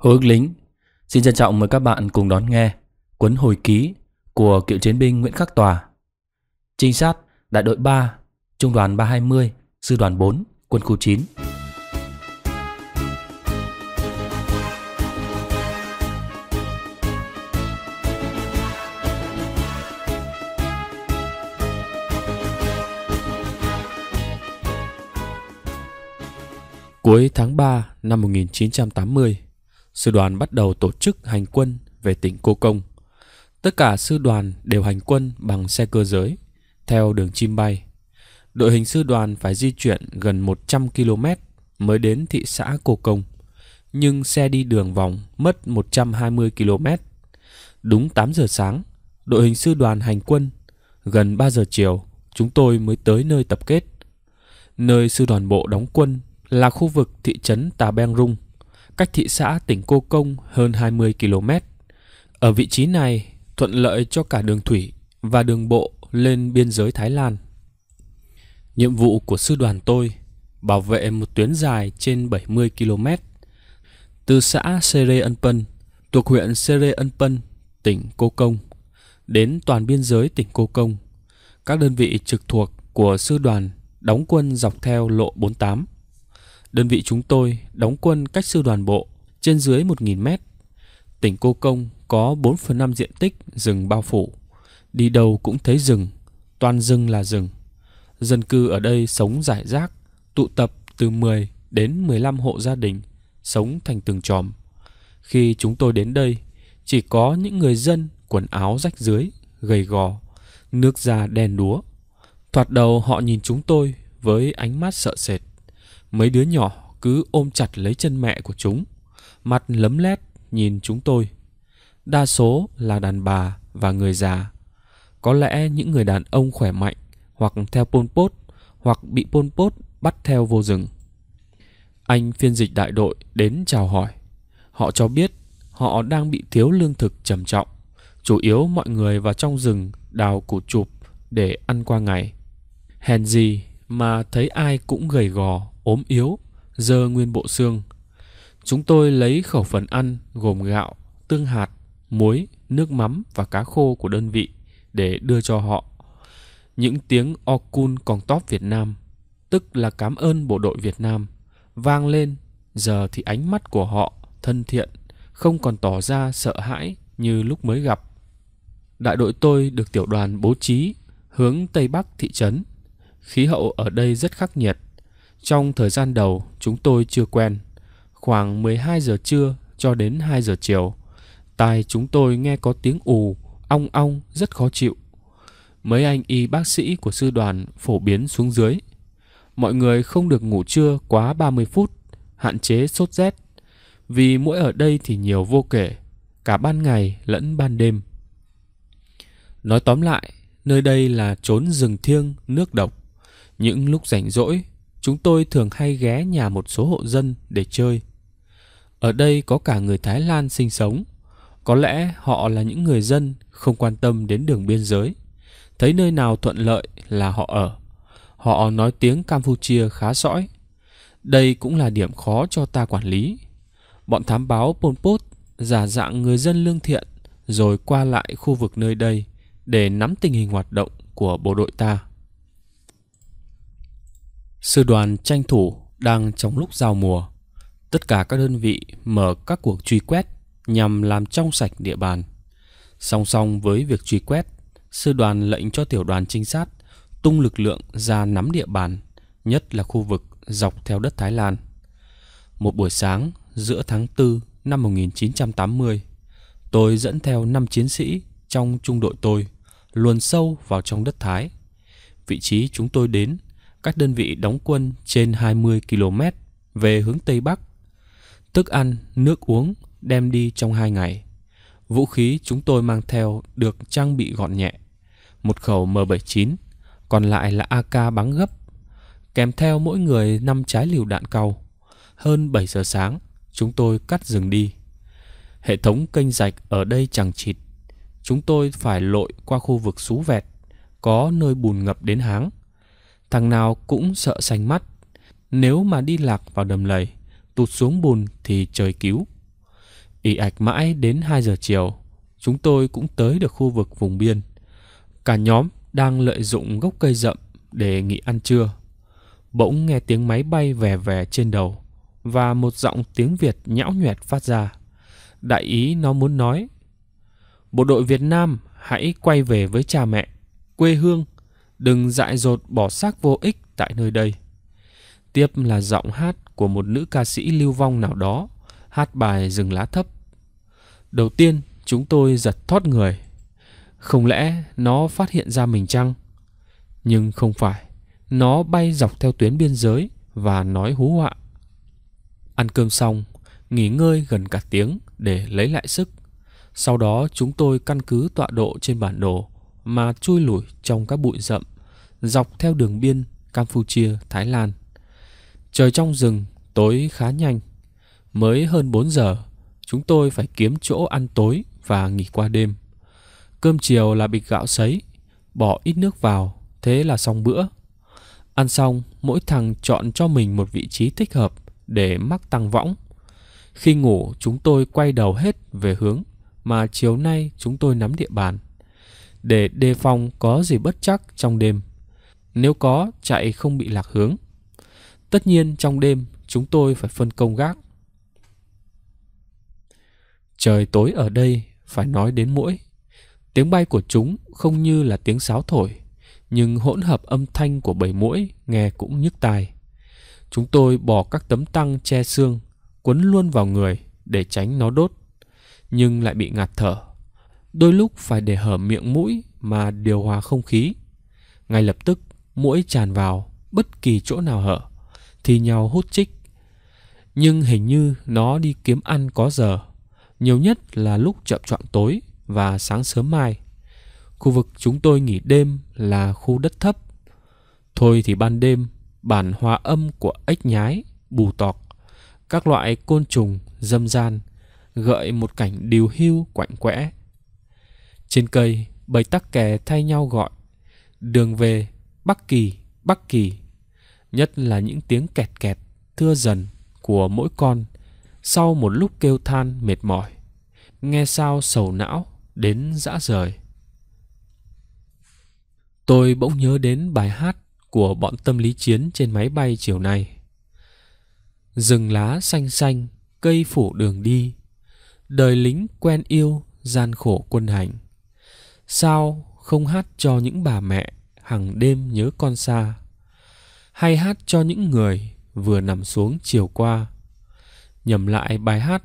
Hồi lính Xin trân trọng mời các bạn cùng đón nghe Cuốn hồi ký của cựu chiến binh Nguyễn Khắc Tòa Trinh sát đại đội 3 Trung đoàn 320 Sư đoàn 4 Quân khu 9 Cuối tháng 3 năm 1980 sư đoàn bắt đầu tổ chức hành quân về tỉnh Cô Công. Tất cả sư đoàn đều hành quân bằng xe cơ giới, theo đường chim bay. Đội hình sư đoàn phải di chuyển gần 100 km mới đến thị xã Cô Công. Nhưng xe đi đường vòng mất 120 km. Đúng 8 giờ sáng, đội hình sư đoàn hành quân. Gần 3 giờ chiều, chúng tôi mới tới nơi tập kết. Nơi sư đoàn bộ đóng quân là khu vực thị trấn Tà Beng Rung, cách thị xã tỉnh Cô Công hơn 20 km. Ở vị trí này, thuận lợi cho cả đường thủy và đường bộ lên biên giới Thái Lan. Nhiệm vụ của sư đoàn tôi bảo vệ một tuyến dài trên 70 km từ xã Sere Unpun thuộc huyện Sere Unpun, tỉnh Cô Công đến toàn biên giới tỉnh Cô Công. Các đơn vị trực thuộc của sư đoàn đóng quân dọc theo lộ 48. Đơn vị chúng tôi đóng quân cách sư đoàn bộ trên dưới 1.000 mét. Tỉnh Cô Công có 4 phần 5 diện tích rừng bao phủ. Đi đâu cũng thấy rừng, toàn rừng là rừng. Dân cư ở đây sống rải rác, tụ tập từ 10 đến 15 hộ gia đình, sống thành từng chòm. Khi chúng tôi đến đây, chỉ có những người dân quần áo rách dưới, gầy gò, nước da đen đúa. Thoạt đầu họ nhìn chúng tôi với ánh mắt sợ sệt. Mấy đứa nhỏ cứ ôm chặt lấy chân mẹ của chúng, mặt lấm lét nhìn chúng tôi. Đa số là đàn bà và người già. Có lẽ những người đàn ông khỏe mạnh hoặc theo Pol Pot hoặc bị Pol Pot bắt theo vô rừng. Anh phiên dịch đại đội đến chào hỏi. Họ cho biết họ đang bị thiếu lương thực trầm trọng. Chủ yếu mọi người vào trong rừng đào củ chụp để ăn qua ngày. Hèn gì mà thấy ai cũng gầy gò ốm yếu, dơ nguyên bộ xương. Chúng tôi lấy khẩu phần ăn gồm gạo, tương hạt, muối, nước mắm và cá khô của đơn vị để đưa cho họ. Những tiếng Okun còn top Việt Nam, tức là cảm ơn bộ đội Việt Nam, vang lên, giờ thì ánh mắt của họ thân thiện, không còn tỏ ra sợ hãi như lúc mới gặp. Đại đội tôi được tiểu đoàn bố trí hướng Tây Bắc thị trấn. Khí hậu ở đây rất khắc nghiệt, trong thời gian đầu, chúng tôi chưa quen. Khoảng 12 giờ trưa cho đến 2 giờ chiều, tai chúng tôi nghe có tiếng ù, ong ong rất khó chịu. Mấy anh y bác sĩ của sư đoàn phổ biến xuống dưới. Mọi người không được ngủ trưa quá 30 phút, hạn chế sốt rét. Vì mỗi ở đây thì nhiều vô kể, cả ban ngày lẫn ban đêm. Nói tóm lại, nơi đây là trốn rừng thiêng, nước độc. Những lúc rảnh rỗi, chúng tôi thường hay ghé nhà một số hộ dân để chơi. Ở đây có cả người Thái Lan sinh sống. Có lẽ họ là những người dân không quan tâm đến đường biên giới. Thấy nơi nào thuận lợi là họ ở. Họ nói tiếng Campuchia khá sõi. Đây cũng là điểm khó cho ta quản lý. Bọn thám báo Pol Pot giả dạng người dân lương thiện rồi qua lại khu vực nơi đây để nắm tình hình hoạt động của bộ đội ta. Sư đoàn tranh thủ đang trong lúc giao mùa. Tất cả các đơn vị mở các cuộc truy quét nhằm làm trong sạch địa bàn. Song song với việc truy quét, sư đoàn lệnh cho tiểu đoàn trinh sát tung lực lượng ra nắm địa bàn, nhất là khu vực dọc theo đất Thái Lan. Một buổi sáng giữa tháng 4 năm 1980, tôi dẫn theo 5 chiến sĩ trong trung đội tôi luồn sâu vào trong đất Thái. Vị trí chúng tôi đến các đơn vị đóng quân trên 20 km về hướng Tây Bắc. Thức ăn, nước uống đem đi trong hai ngày. Vũ khí chúng tôi mang theo được trang bị gọn nhẹ. Một khẩu M79, còn lại là AK bắn gấp. Kèm theo mỗi người 5 trái liều đạn cau. Hơn 7 giờ sáng, chúng tôi cắt rừng đi. Hệ thống kênh rạch ở đây chẳng chịt. Chúng tôi phải lội qua khu vực xú vẹt, có nơi bùn ngập đến háng thằng nào cũng sợ xanh mắt. Nếu mà đi lạc vào đầm lầy, tụt xuống bùn thì trời cứu. ỉ ạch mãi đến 2 giờ chiều, chúng tôi cũng tới được khu vực vùng biên. Cả nhóm đang lợi dụng gốc cây rậm để nghỉ ăn trưa. Bỗng nghe tiếng máy bay vè vè trên đầu và một giọng tiếng Việt nhão nhoẹt phát ra. Đại ý nó muốn nói Bộ đội Việt Nam hãy quay về với cha mẹ, quê hương – Đừng dại dột bỏ xác vô ích tại nơi đây. Tiếp là giọng hát của một nữ ca sĩ lưu vong nào đó, hát bài rừng lá thấp. Đầu tiên, chúng tôi giật thót người. Không lẽ nó phát hiện ra mình chăng? Nhưng không phải. Nó bay dọc theo tuyến biên giới và nói hú họa. Ăn cơm xong, nghỉ ngơi gần cả tiếng để lấy lại sức. Sau đó chúng tôi căn cứ tọa độ trên bản đồ mà chui lủi trong các bụi rậm dọc theo đường biên Campuchia, Thái Lan. Trời trong rừng tối khá nhanh. Mới hơn 4 giờ, chúng tôi phải kiếm chỗ ăn tối và nghỉ qua đêm. Cơm chiều là bịch gạo sấy, bỏ ít nước vào, thế là xong bữa. Ăn xong, mỗi thằng chọn cho mình một vị trí thích hợp để mắc tăng võng. Khi ngủ, chúng tôi quay đầu hết về hướng mà chiều nay chúng tôi nắm địa bàn để đề phòng có gì bất chắc trong đêm. Nếu có, chạy không bị lạc hướng. Tất nhiên trong đêm, chúng tôi phải phân công gác. Trời tối ở đây phải nói đến mũi. Tiếng bay của chúng không như là tiếng sáo thổi, nhưng hỗn hợp âm thanh của bầy mũi nghe cũng nhức tai. Chúng tôi bỏ các tấm tăng che xương, quấn luôn vào người để tránh nó đốt, nhưng lại bị ngạt thở đôi lúc phải để hở miệng mũi mà điều hòa không khí. Ngay lập tức, mũi tràn vào bất kỳ chỗ nào hở, thì nhau hút chích. Nhưng hình như nó đi kiếm ăn có giờ, nhiều nhất là lúc chậm trọn tối và sáng sớm mai. Khu vực chúng tôi nghỉ đêm là khu đất thấp. Thôi thì ban đêm, bản hòa âm của ếch nhái, bù tọc, các loại côn trùng, dâm gian, gợi một cảnh điều hưu quạnh quẽ trên cây, bầy tắc kè thay nhau gọi. Đường về, Bắc Kỳ, Bắc Kỳ. Nhất là những tiếng kẹt kẹt, thưa dần của mỗi con sau một lúc kêu than mệt mỏi. Nghe sao sầu não đến dã rời. Tôi bỗng nhớ đến bài hát của bọn tâm lý chiến trên máy bay chiều nay. Rừng lá xanh xanh, cây phủ đường đi. Đời lính quen yêu, gian khổ quân hành. Sao không hát cho những bà mẹ hằng đêm nhớ con xa Hay hát cho những người vừa nằm xuống chiều qua Nhầm lại bài hát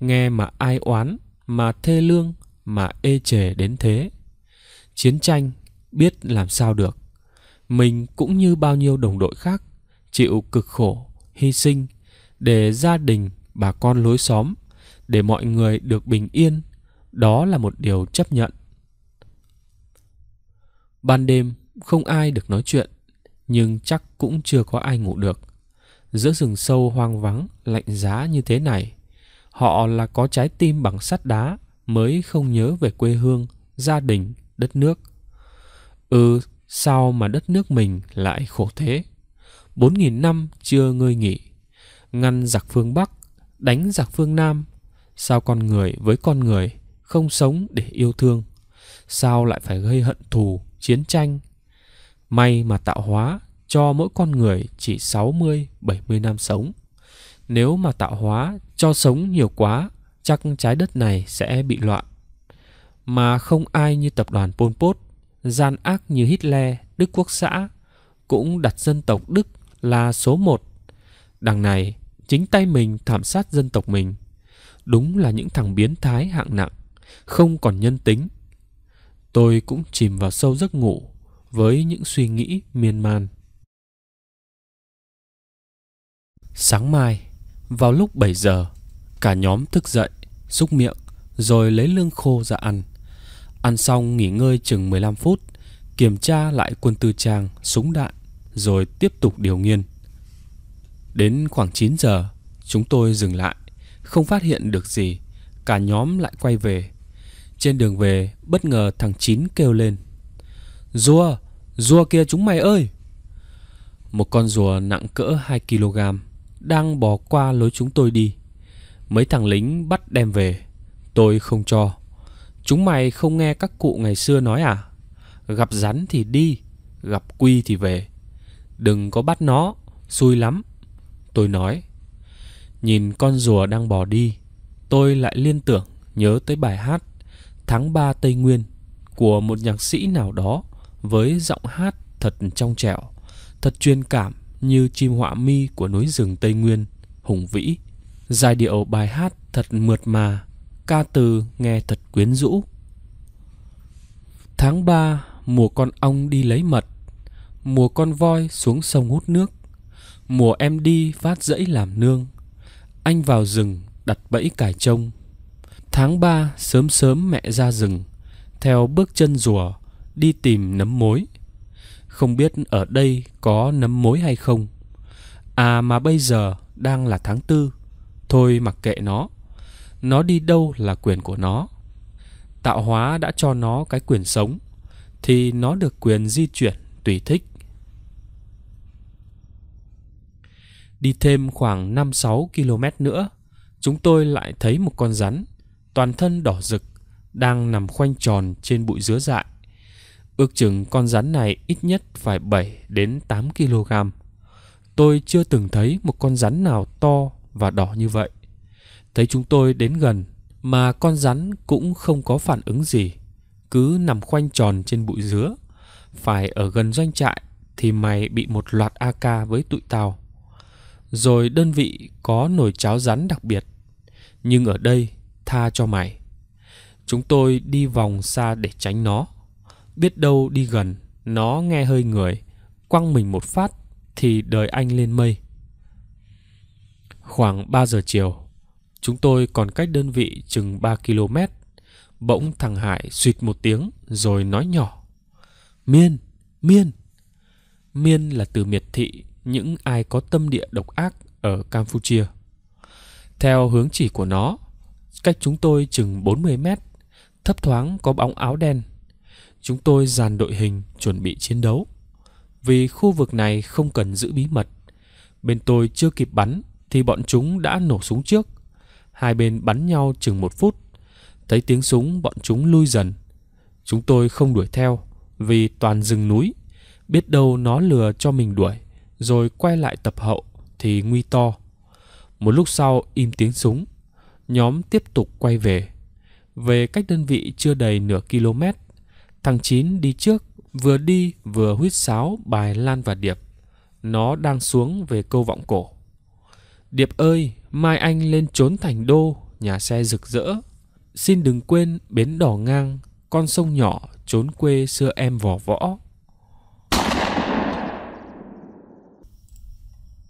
Nghe mà ai oán, mà thê lương, mà ê chề đến thế Chiến tranh biết làm sao được Mình cũng như bao nhiêu đồng đội khác Chịu cực khổ, hy sinh Để gia đình, bà con lối xóm Để mọi người được bình yên Đó là một điều chấp nhận Ban đêm không ai được nói chuyện, nhưng chắc cũng chưa có ai ngủ được. Giữa rừng sâu hoang vắng, lạnh giá như thế này, họ là có trái tim bằng sắt đá mới không nhớ về quê hương, gia đình, đất nước. Ừ, sao mà đất nước mình lại khổ thế? Bốn nghìn năm chưa ngơi nghỉ, ngăn giặc phương Bắc, đánh giặc phương Nam. Sao con người với con người không sống để yêu thương? Sao lại phải gây hận thù chiến tranh. May mà tạo hóa cho mỗi con người chỉ 60-70 năm sống. Nếu mà tạo hóa cho sống nhiều quá, chắc trái đất này sẽ bị loạn. Mà không ai như tập đoàn Pol Pot, gian ác như Hitler, Đức Quốc xã, cũng đặt dân tộc Đức là số một. Đằng này, chính tay mình thảm sát dân tộc mình. Đúng là những thằng biến thái hạng nặng, không còn nhân tính – tôi cũng chìm vào sâu giấc ngủ với những suy nghĩ miên man. Sáng mai, vào lúc 7 giờ, cả nhóm thức dậy, xúc miệng, rồi lấy lương khô ra ăn. Ăn xong nghỉ ngơi chừng 15 phút, kiểm tra lại quân tư trang, súng đạn, rồi tiếp tục điều nghiên. Đến khoảng 9 giờ, chúng tôi dừng lại, không phát hiện được gì, cả nhóm lại quay về trên đường về, bất ngờ thằng Chín kêu lên. Rùa, rùa kia chúng mày ơi! Một con rùa nặng cỡ 2kg đang bò qua lối chúng tôi đi. Mấy thằng lính bắt đem về. Tôi không cho. Chúng mày không nghe các cụ ngày xưa nói à? Gặp rắn thì đi, gặp quy thì về. Đừng có bắt nó, xui lắm. Tôi nói. Nhìn con rùa đang bò đi, tôi lại liên tưởng nhớ tới bài hát tháng 3 Tây Nguyên của một nhạc sĩ nào đó với giọng hát thật trong trẻo, thật chuyên cảm như chim họa mi của núi rừng Tây Nguyên, hùng vĩ. Giai điệu bài hát thật mượt mà, ca từ nghe thật quyến rũ. Tháng 3, mùa con ong đi lấy mật, mùa con voi xuống sông hút nước, mùa em đi phát dẫy làm nương, anh vào rừng đặt bẫy cải trông, Tháng ba sớm sớm mẹ ra rừng Theo bước chân rùa Đi tìm nấm mối Không biết ở đây có nấm mối hay không À mà bây giờ đang là tháng tư Thôi mặc kệ nó Nó đi đâu là quyền của nó Tạo hóa đã cho nó cái quyền sống Thì nó được quyền di chuyển tùy thích Đi thêm khoảng 5-6 km nữa Chúng tôi lại thấy một con rắn toàn thân đỏ rực, đang nằm khoanh tròn trên bụi dứa dại. Ước chừng con rắn này ít nhất phải 7 đến 8 kg. Tôi chưa từng thấy một con rắn nào to và đỏ như vậy. Thấy chúng tôi đến gần mà con rắn cũng không có phản ứng gì, cứ nằm khoanh tròn trên bụi dứa. Phải ở gần doanh trại thì mày bị một loạt AK với tụi tao. Rồi đơn vị có nồi cháo rắn đặc biệt. Nhưng ở đây tha cho mày chúng tôi đi vòng xa để tránh nó biết đâu đi gần nó nghe hơi người quăng mình một phát thì đời anh lên mây khoảng 3 giờ chiều chúng tôi còn cách đơn vị chừng 3 km bỗng thằng hải suýt một tiếng rồi nói nhỏ miên miên miên là từ miệt thị những ai có tâm địa độc ác ở campuchia theo hướng chỉ của nó Cách chúng tôi chừng 40 mét, thấp thoáng có bóng áo đen. Chúng tôi dàn đội hình chuẩn bị chiến đấu. Vì khu vực này không cần giữ bí mật. Bên tôi chưa kịp bắn thì bọn chúng đã nổ súng trước. Hai bên bắn nhau chừng một phút. Thấy tiếng súng bọn chúng lui dần. Chúng tôi không đuổi theo vì toàn rừng núi. Biết đâu nó lừa cho mình đuổi rồi quay lại tập hậu thì nguy to. Một lúc sau im tiếng súng nhóm tiếp tục quay về. Về cách đơn vị chưa đầy nửa km, thằng Chín đi trước, vừa đi vừa huýt sáo bài Lan và Điệp. Nó đang xuống về câu vọng cổ. Điệp ơi, mai anh lên trốn thành đô, nhà xe rực rỡ. Xin đừng quên bến đỏ ngang, con sông nhỏ trốn quê xưa em vỏ võ.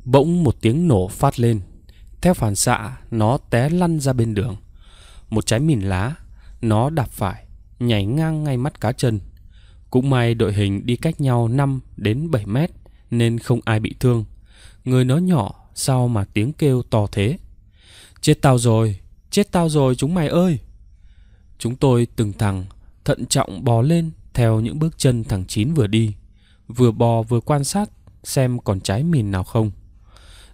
Bỗng một tiếng nổ phát lên theo phản xạ, nó té lăn ra bên đường. Một trái mìn lá, nó đạp phải, nhảy ngang ngay mắt cá chân. Cũng may đội hình đi cách nhau 5 đến 7 mét nên không ai bị thương. Người nó nhỏ, sao mà tiếng kêu to thế? Chết tao rồi, chết tao rồi chúng mày ơi! Chúng tôi từng thằng thận trọng bò lên theo những bước chân thằng Chín vừa đi, vừa bò vừa quan sát xem còn trái mìn nào không.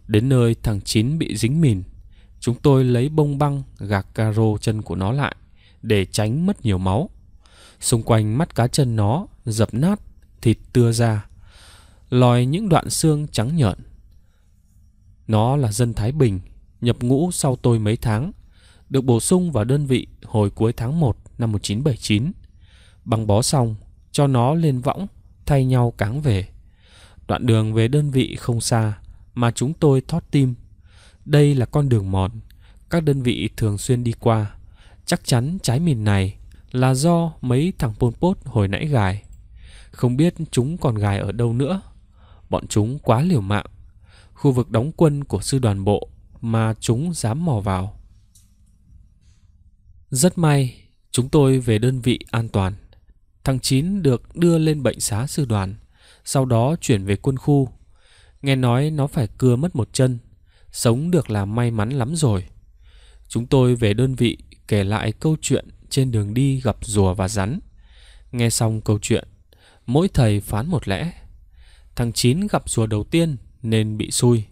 Đến nơi thằng Chín bị dính mìn, chúng tôi lấy bông băng gạc caro chân của nó lại để tránh mất nhiều máu. Xung quanh mắt cá chân nó dập nát, thịt tưa ra, lòi những đoạn xương trắng nhợn. Nó là dân Thái Bình, nhập ngũ sau tôi mấy tháng, được bổ sung vào đơn vị hồi cuối tháng 1 năm 1979. Băng bó xong, cho nó lên võng, thay nhau cáng về. Đoạn đường về đơn vị không xa, mà chúng tôi thoát tim. Đây là con đường mòn, các đơn vị thường xuyên đi qua. Chắc chắn trái mìn này là do mấy thằng Pol Pot hồi nãy gài. Không biết chúng còn gài ở đâu nữa. Bọn chúng quá liều mạng. Khu vực đóng quân của sư đoàn bộ mà chúng dám mò vào. Rất may, chúng tôi về đơn vị an toàn. Thằng Chín được đưa lên bệnh xá sư đoàn, sau đó chuyển về quân khu Nghe nói nó phải cưa mất một chân, sống được là may mắn lắm rồi. Chúng tôi về đơn vị kể lại câu chuyện trên đường đi gặp rùa và rắn. Nghe xong câu chuyện, mỗi thầy phán một lẽ. Thằng Chín gặp rùa đầu tiên nên bị xui.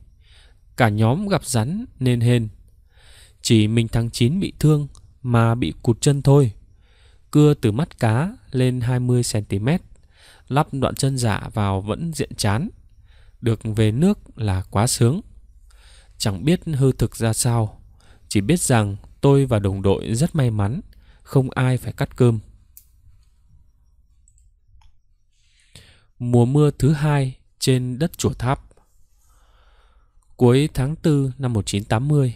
Cả nhóm gặp rắn nên hên. Chỉ mình thằng Chín bị thương mà bị cụt chân thôi. Cưa từ mắt cá lên 20cm, lắp đoạn chân giả vào vẫn diện chán được về nước là quá sướng. Chẳng biết hư thực ra sao, chỉ biết rằng tôi và đồng đội rất may mắn, không ai phải cắt cơm. Mùa mưa thứ hai trên đất chùa tháp Cuối tháng 4 năm 1980,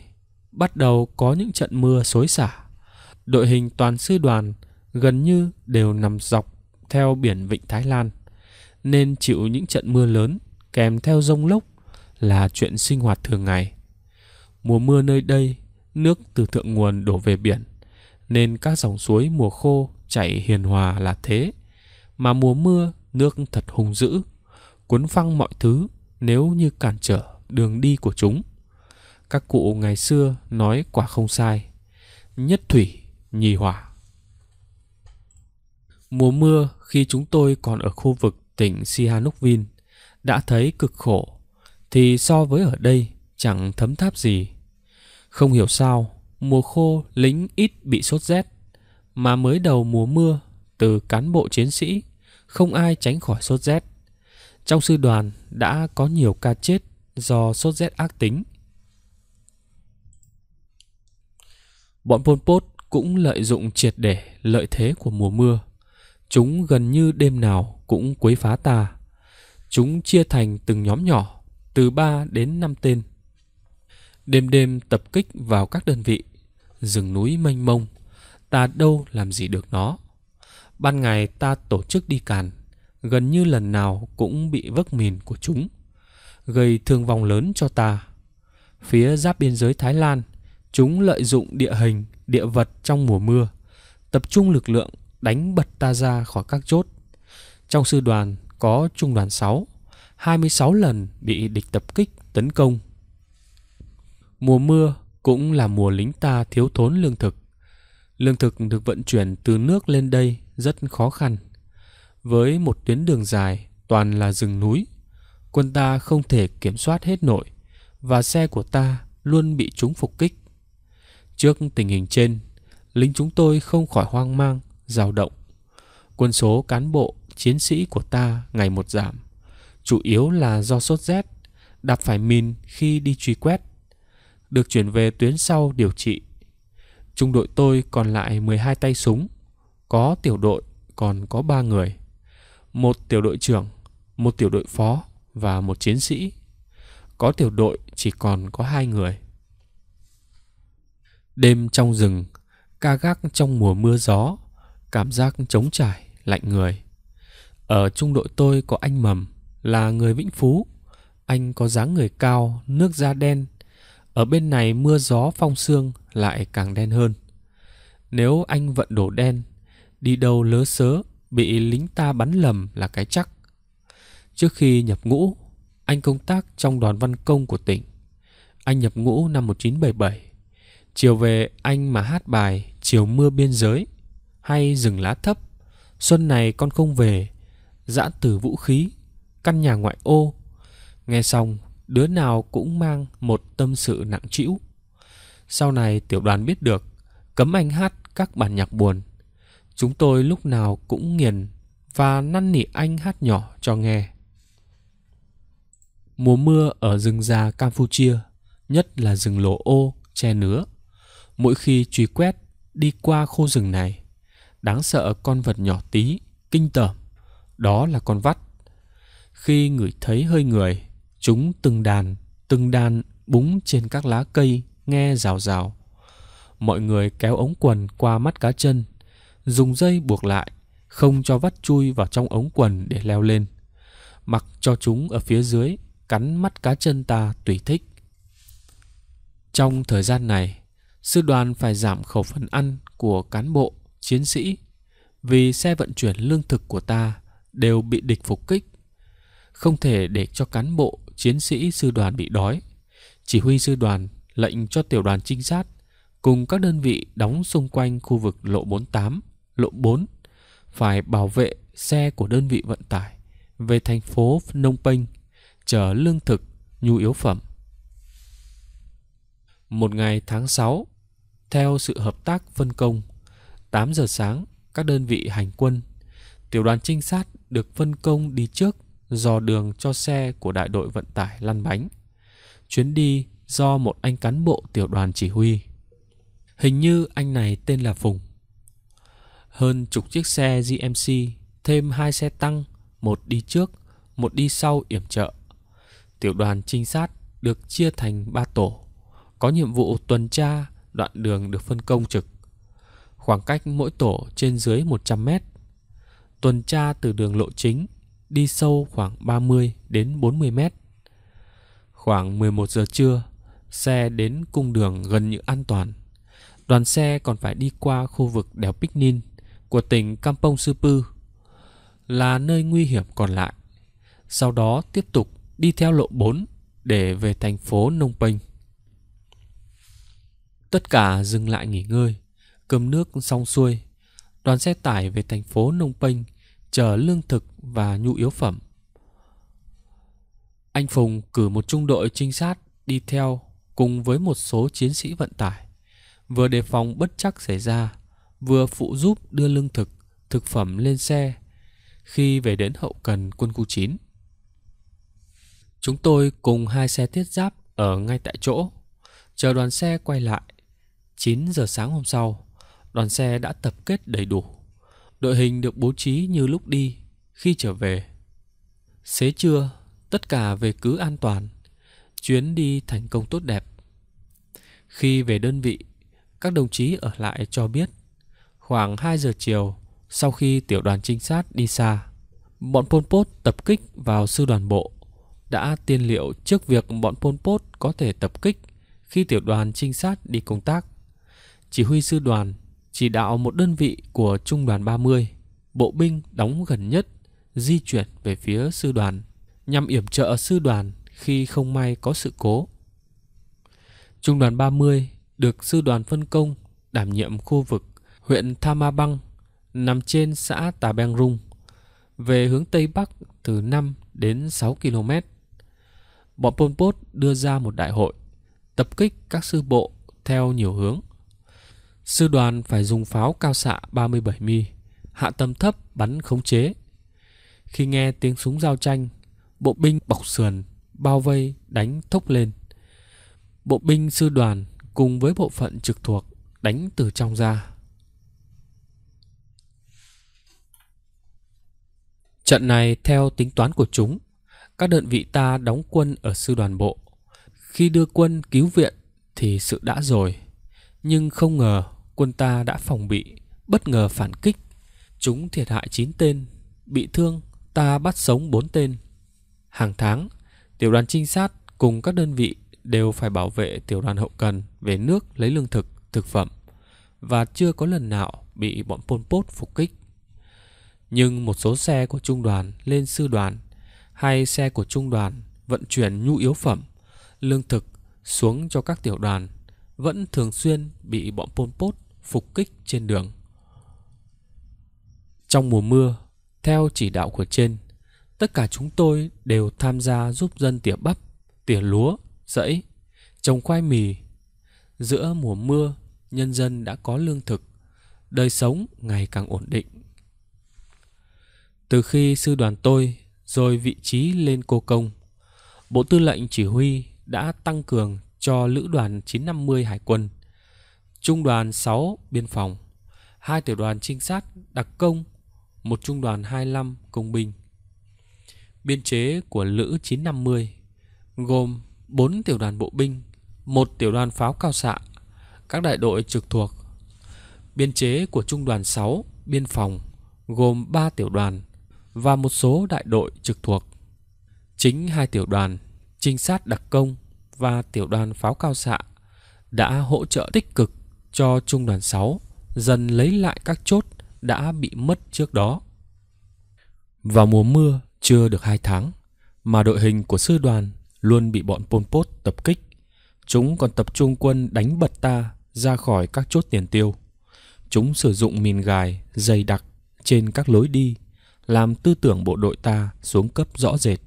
bắt đầu có những trận mưa xối xả. Đội hình toàn sư đoàn gần như đều nằm dọc theo biển Vịnh Thái Lan, nên chịu những trận mưa lớn kèm theo rông lốc là chuyện sinh hoạt thường ngày. Mùa mưa nơi đây, nước từ thượng nguồn đổ về biển, nên các dòng suối mùa khô chảy hiền hòa là thế. Mà mùa mưa, nước thật hung dữ, cuốn phăng mọi thứ nếu như cản trở đường đi của chúng. Các cụ ngày xưa nói quả không sai, nhất thủy, nhì hỏa. Mùa mưa khi chúng tôi còn ở khu vực tỉnh Sihanoukville, đã thấy cực khổ thì so với ở đây chẳng thấm tháp gì. Không hiểu sao, mùa khô lính ít bị sốt rét, mà mới đầu mùa mưa từ cán bộ chiến sĩ không ai tránh khỏi sốt rét. Trong sư đoàn đã có nhiều ca chết do sốt rét ác tính. Bọn Pol Pot cũng lợi dụng triệt để lợi thế của mùa mưa. Chúng gần như đêm nào cũng quấy phá ta Chúng chia thành từng nhóm nhỏ, từ 3 đến 5 tên. Đêm đêm tập kích vào các đơn vị, rừng núi mênh mông, ta đâu làm gì được nó. Ban ngày ta tổ chức đi càn, gần như lần nào cũng bị vấp mìn của chúng, gây thương vong lớn cho ta. Phía giáp biên giới Thái Lan, chúng lợi dụng địa hình, địa vật trong mùa mưa, tập trung lực lượng đánh bật ta ra khỏi các chốt. Trong sư đoàn có trung đoàn 6, 26 lần bị địch tập kích, tấn công. Mùa mưa cũng là mùa lính ta thiếu thốn lương thực. Lương thực được vận chuyển từ nước lên đây rất khó khăn. Với một tuyến đường dài toàn là rừng núi, quân ta không thể kiểm soát hết nội và xe của ta luôn bị chúng phục kích. Trước tình hình trên, lính chúng tôi không khỏi hoang mang, dao động. Quân số cán bộ chiến sĩ của ta ngày một giảm, chủ yếu là do sốt rét, đạp phải mìn khi đi truy quét, được chuyển về tuyến sau điều trị. Trung đội tôi còn lại 12 tay súng, có tiểu đội còn có 3 người, một tiểu đội trưởng, một tiểu đội phó và một chiến sĩ. Có tiểu đội chỉ còn có hai người. Đêm trong rừng, ca gác trong mùa mưa gió, cảm giác trống trải, lạnh người. Ở trung đội tôi có anh Mầm là người Vĩnh Phú. Anh có dáng người cao, nước da đen. Ở bên này mưa gió phong sương lại càng đen hơn. Nếu anh vận đổ đen, đi đâu lớ sớ, bị lính ta bắn lầm là cái chắc. Trước khi nhập ngũ, anh công tác trong đoàn văn công của tỉnh. Anh nhập ngũ năm 1977. Chiều về anh mà hát bài Chiều mưa biên giới hay rừng lá thấp Xuân này con không về giãn từ vũ khí căn nhà ngoại ô nghe xong đứa nào cũng mang một tâm sự nặng trĩu sau này tiểu đoàn biết được cấm anh hát các bản nhạc buồn chúng tôi lúc nào cũng nghiền và năn nỉ anh hát nhỏ cho nghe mùa mưa ở rừng già campuchia nhất là rừng lỗ ô che nứa mỗi khi truy quét đi qua khu rừng này đáng sợ con vật nhỏ tí kinh tởm đó là con vắt. Khi ngửi thấy hơi người, chúng từng đàn, từng đàn búng trên các lá cây nghe rào rào. Mọi người kéo ống quần qua mắt cá chân, dùng dây buộc lại, không cho vắt chui vào trong ống quần để leo lên. Mặc cho chúng ở phía dưới, cắn mắt cá chân ta tùy thích. Trong thời gian này, sư đoàn phải giảm khẩu phần ăn của cán bộ, chiến sĩ vì xe vận chuyển lương thực của ta đều bị địch phục kích. Không thể để cho cán bộ, chiến sĩ sư đoàn bị đói. Chỉ huy sư đoàn lệnh cho tiểu đoàn trinh sát cùng các đơn vị đóng xung quanh khu vực lộ 48, lộ 4 phải bảo vệ xe của đơn vị vận tải về thành phố Phnom Penh chở lương thực, nhu yếu phẩm. Một ngày tháng 6, theo sự hợp tác phân công, 8 giờ sáng các đơn vị hành quân, tiểu đoàn trinh sát được phân công đi trước dò đường cho xe của đại đội vận tải lăn bánh. Chuyến đi do một anh cán bộ tiểu đoàn chỉ huy. Hình như anh này tên là Phùng. Hơn chục chiếc xe GMC, thêm hai xe tăng, một đi trước, một đi sau yểm trợ. Tiểu đoàn trinh sát được chia thành ba tổ, có nhiệm vụ tuần tra đoạn đường được phân công trực. Khoảng cách mỗi tổ trên dưới 100 mét tuần tra từ đường lộ chính, đi sâu khoảng 30 đến 40 mét. Khoảng 11 giờ trưa, xe đến cung đường gần như an toàn. Đoàn xe còn phải đi qua khu vực đèo Picnin của tỉnh Kampong Supu là nơi nguy hiểm còn lại. Sau đó tiếp tục đi theo lộ 4 để về thành phố Nông Penh. Tất cả dừng lại nghỉ ngơi, cơm nước xong xuôi, đoàn xe tải về thành phố Nông Penh chờ lương thực và nhu yếu phẩm. Anh Phùng cử một trung đội trinh sát đi theo cùng với một số chiến sĩ vận tải, vừa đề phòng bất chắc xảy ra, vừa phụ giúp đưa lương thực, thực phẩm lên xe khi về đến hậu cần quân khu 9. Chúng tôi cùng hai xe thiết giáp ở ngay tại chỗ, chờ đoàn xe quay lại. 9 giờ sáng hôm sau, đoàn xe đã tập kết đầy đủ. Đội hình được bố trí như lúc đi, khi trở về. Xế trưa, tất cả về cứ an toàn. Chuyến đi thành công tốt đẹp. Khi về đơn vị, các đồng chí ở lại cho biết khoảng 2 giờ chiều sau khi tiểu đoàn trinh sát đi xa, bọn Pol Pot tập kích vào sư đoàn bộ đã tiên liệu trước việc bọn Pol Pot có thể tập kích khi tiểu đoàn trinh sát đi công tác. Chỉ huy sư đoàn chỉ đạo một đơn vị của Trung đoàn 30, bộ binh đóng gần nhất, di chuyển về phía sư đoàn, nhằm yểm trợ sư đoàn khi không may có sự cố. Trung đoàn 30 được sư đoàn phân công đảm nhiệm khu vực huyện thamabang nằm trên xã Tà Beng Rung về hướng Tây Bắc từ 5 đến 6 km. Bọn Pol Pot đưa ra một đại hội tập kích các sư bộ theo nhiều hướng. Sư đoàn phải dùng pháo cao xạ 37 mi, hạ tầm thấp bắn khống chế. Khi nghe tiếng súng giao tranh, bộ binh bọc sườn, bao vây, đánh thốc lên. Bộ binh sư đoàn cùng với bộ phận trực thuộc đánh từ trong ra. Trận này theo tính toán của chúng, các đơn vị ta đóng quân ở sư đoàn bộ. Khi đưa quân cứu viện thì sự đã rồi, nhưng không ngờ quân ta đã phòng bị, bất ngờ phản kích. Chúng thiệt hại chín tên, bị thương ta bắt sống bốn tên. Hàng tháng, tiểu đoàn trinh sát cùng các đơn vị đều phải bảo vệ tiểu đoàn hậu cần về nước lấy lương thực, thực phẩm và chưa có lần nào bị bọn Pol Pot phục kích. Nhưng một số xe của trung đoàn lên sư đoàn hay xe của trung đoàn vận chuyển nhu yếu phẩm, lương thực xuống cho các tiểu đoàn vẫn thường xuyên bị bọn Pol Pot phục kích trên đường. Trong mùa mưa, theo chỉ đạo của trên, tất cả chúng tôi đều tham gia giúp dân tỉa bắp, tỉa lúa, rẫy, trồng khoai mì. Giữa mùa mưa, nhân dân đã có lương thực, đời sống ngày càng ổn định. Từ khi sư đoàn tôi rồi vị trí lên cô công, Bộ Tư lệnh Chỉ huy đã tăng cường cho Lữ đoàn 950 Hải quân Trung đoàn 6 biên phòng, hai tiểu đoàn trinh sát đặc công, một trung đoàn 25 công binh. Biên chế của lữ 950 gồm 4 tiểu đoàn bộ binh, một tiểu đoàn pháo cao xạ, các đại đội trực thuộc. Biên chế của trung đoàn 6 biên phòng gồm 3 tiểu đoàn và một số đại đội trực thuộc. Chính hai tiểu đoàn trinh sát đặc công và tiểu đoàn pháo cao xạ đã hỗ trợ tích cực cho Trung đoàn 6 dần lấy lại các chốt đã bị mất trước đó. Vào mùa mưa chưa được 2 tháng mà đội hình của sư đoàn luôn bị bọn Pol Pot tập kích. Chúng còn tập trung quân đánh bật ta ra khỏi các chốt tiền tiêu. Chúng sử dụng mìn gài dày đặc trên các lối đi làm tư tưởng bộ đội ta xuống cấp rõ rệt.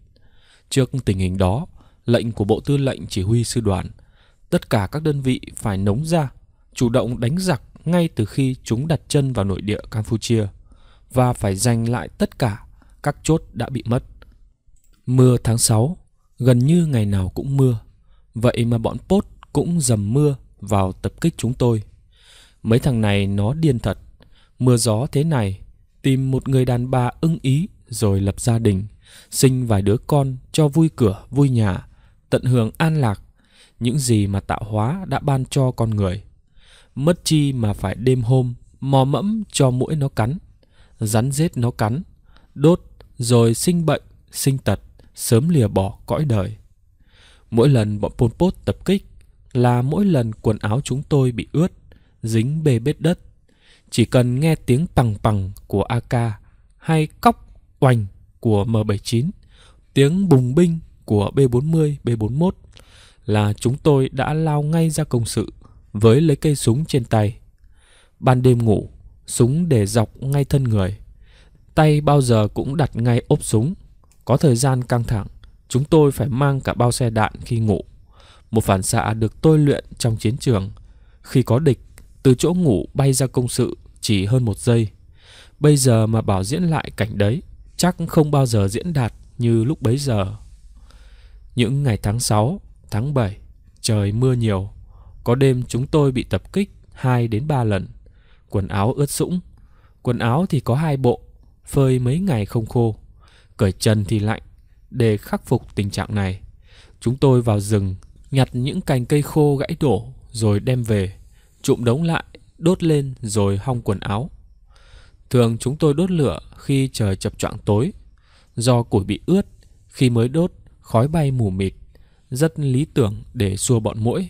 Trước tình hình đó, lệnh của Bộ Tư lệnh Chỉ huy Sư đoàn, tất cả các đơn vị phải nống ra chủ động đánh giặc ngay từ khi chúng đặt chân vào nội địa Campuchia và phải giành lại tất cả các chốt đã bị mất. Mưa tháng 6, gần như ngày nào cũng mưa, vậy mà bọn Pốt cũng dầm mưa vào tập kích chúng tôi. Mấy thằng này nó điên thật, mưa gió thế này, tìm một người đàn bà ưng ý rồi lập gia đình, sinh vài đứa con cho vui cửa vui nhà, tận hưởng an lạc, những gì mà tạo hóa đã ban cho con người – mất chi mà phải đêm hôm mò mẫm cho mũi nó cắn rắn rết nó cắn đốt rồi sinh bệnh sinh tật sớm lìa bỏ cõi đời mỗi lần bọn pol pot tập kích là mỗi lần quần áo chúng tôi bị ướt dính bê bết đất chỉ cần nghe tiếng pằng pằng của AK hay cóc oành của M79, tiếng bùng binh của B40, B41 là chúng tôi đã lao ngay ra công sự với lấy cây súng trên tay. Ban đêm ngủ, súng để dọc ngay thân người. Tay bao giờ cũng đặt ngay ốp súng. Có thời gian căng thẳng, chúng tôi phải mang cả bao xe đạn khi ngủ. Một phản xạ được tôi luyện trong chiến trường. Khi có địch, từ chỗ ngủ bay ra công sự chỉ hơn một giây. Bây giờ mà bảo diễn lại cảnh đấy, chắc không bao giờ diễn đạt như lúc bấy giờ. Những ngày tháng 6, tháng 7, trời mưa nhiều. Có đêm chúng tôi bị tập kích hai đến ba lần, quần áo ướt sũng. Quần áo thì có hai bộ, phơi mấy ngày không khô, cởi chân thì lạnh. Để khắc phục tình trạng này, chúng tôi vào rừng nhặt những cành cây khô gãy đổ rồi đem về, trụm đống lại, đốt lên rồi hong quần áo. Thường chúng tôi đốt lửa khi trời chập choạng tối, do củi bị ướt, khi mới đốt khói bay mù mịt, rất lý tưởng để xua bọn mũi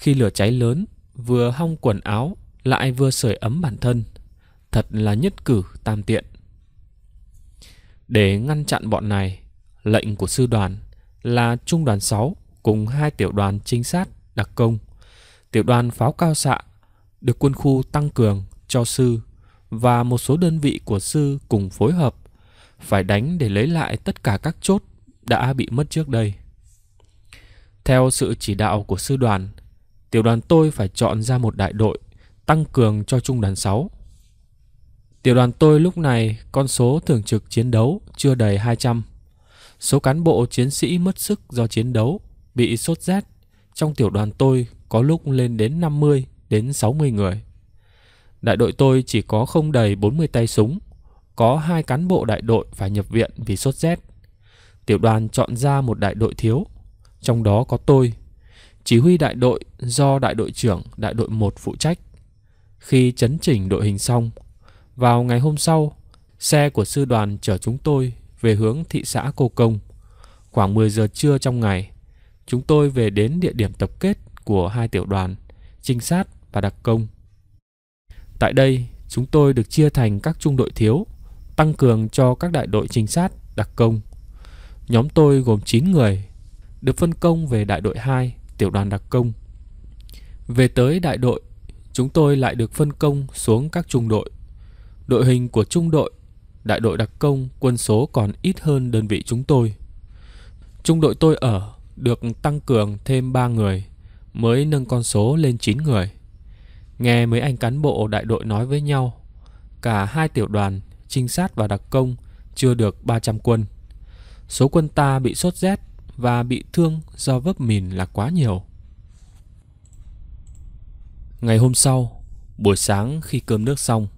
khi lửa cháy lớn, vừa hong quần áo, lại vừa sưởi ấm bản thân. Thật là nhất cử tam tiện. Để ngăn chặn bọn này, lệnh của sư đoàn là trung đoàn 6 cùng hai tiểu đoàn trinh sát đặc công. Tiểu đoàn pháo cao xạ được quân khu tăng cường cho sư và một số đơn vị của sư cùng phối hợp phải đánh để lấy lại tất cả các chốt đã bị mất trước đây. Theo sự chỉ đạo của sư đoàn, tiểu đoàn tôi phải chọn ra một đại đội tăng cường cho trung đoàn 6. Tiểu đoàn tôi lúc này con số thường trực chiến đấu chưa đầy 200. Số cán bộ chiến sĩ mất sức do chiến đấu, bị sốt rét, trong tiểu đoàn tôi có lúc lên đến 50 đến 60 người. Đại đội tôi chỉ có không đầy 40 tay súng, có hai cán bộ đại đội phải nhập viện vì sốt rét. Tiểu đoàn chọn ra một đại đội thiếu, trong đó có tôi chỉ huy đại đội do đại đội trưởng đại đội 1 phụ trách. Khi chấn chỉnh đội hình xong, vào ngày hôm sau, xe của sư đoàn chở chúng tôi về hướng thị xã Cô Công. Khoảng 10 giờ trưa trong ngày, chúng tôi về đến địa điểm tập kết của hai tiểu đoàn, trinh sát và đặc công. Tại đây, chúng tôi được chia thành các trung đội thiếu, tăng cường cho các đại đội trinh sát, đặc công. Nhóm tôi gồm 9 người, được phân công về đại đội 2, tiểu đoàn đặc công. Về tới đại đội, chúng tôi lại được phân công xuống các trung đội. Đội hình của trung đội, đại đội đặc công quân số còn ít hơn đơn vị chúng tôi. Trung đội tôi ở được tăng cường thêm 3 người, mới nâng con số lên 9 người. Nghe mấy anh cán bộ đại đội nói với nhau, cả hai tiểu đoàn, trinh sát và đặc công chưa được 300 quân. Số quân ta bị sốt rét và bị thương do vấp mìn là quá nhiều. Ngày hôm sau, buổi sáng khi cơm nước xong,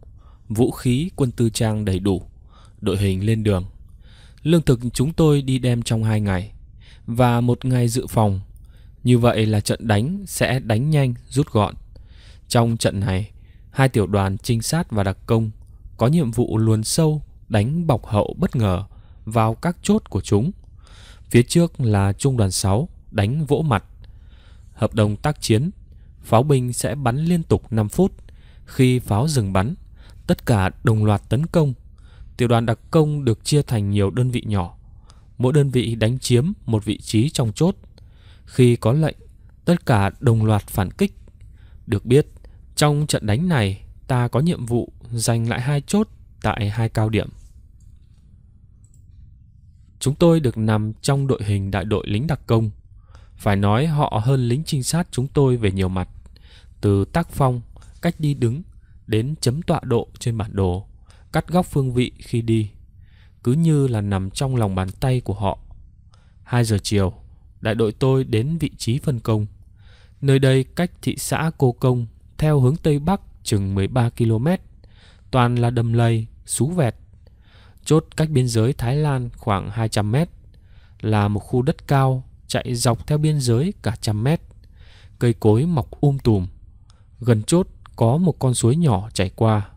vũ khí quân tư trang đầy đủ, đội hình lên đường. Lương thực chúng tôi đi đem trong hai ngày và một ngày dự phòng. Như vậy là trận đánh sẽ đánh nhanh, rút gọn. Trong trận này, hai tiểu đoàn trinh sát và đặc công có nhiệm vụ luồn sâu đánh bọc hậu bất ngờ vào các chốt của chúng Phía trước là trung đoàn 6 đánh vỗ mặt. Hợp đồng tác chiến, pháo binh sẽ bắn liên tục 5 phút. Khi pháo dừng bắn, tất cả đồng loạt tấn công. Tiểu đoàn đặc công được chia thành nhiều đơn vị nhỏ. Mỗi đơn vị đánh chiếm một vị trí trong chốt. Khi có lệnh, tất cả đồng loạt phản kích. Được biết, trong trận đánh này, ta có nhiệm vụ giành lại hai chốt tại hai cao điểm. Chúng tôi được nằm trong đội hình đại đội lính đặc công. Phải nói họ hơn lính trinh sát chúng tôi về nhiều mặt. Từ tác phong, cách đi đứng, đến chấm tọa độ trên bản đồ, cắt góc phương vị khi đi. Cứ như là nằm trong lòng bàn tay của họ. Hai giờ chiều, đại đội tôi đến vị trí phân công. Nơi đây cách thị xã Cô Công theo hướng Tây Bắc chừng 13 km. Toàn là đầm lầy, sú vẹt, Chốt cách biên giới Thái Lan khoảng 200 mét là một khu đất cao chạy dọc theo biên giới cả trăm mét. Cây cối mọc um tùm. Gần chốt có một con suối nhỏ chảy qua.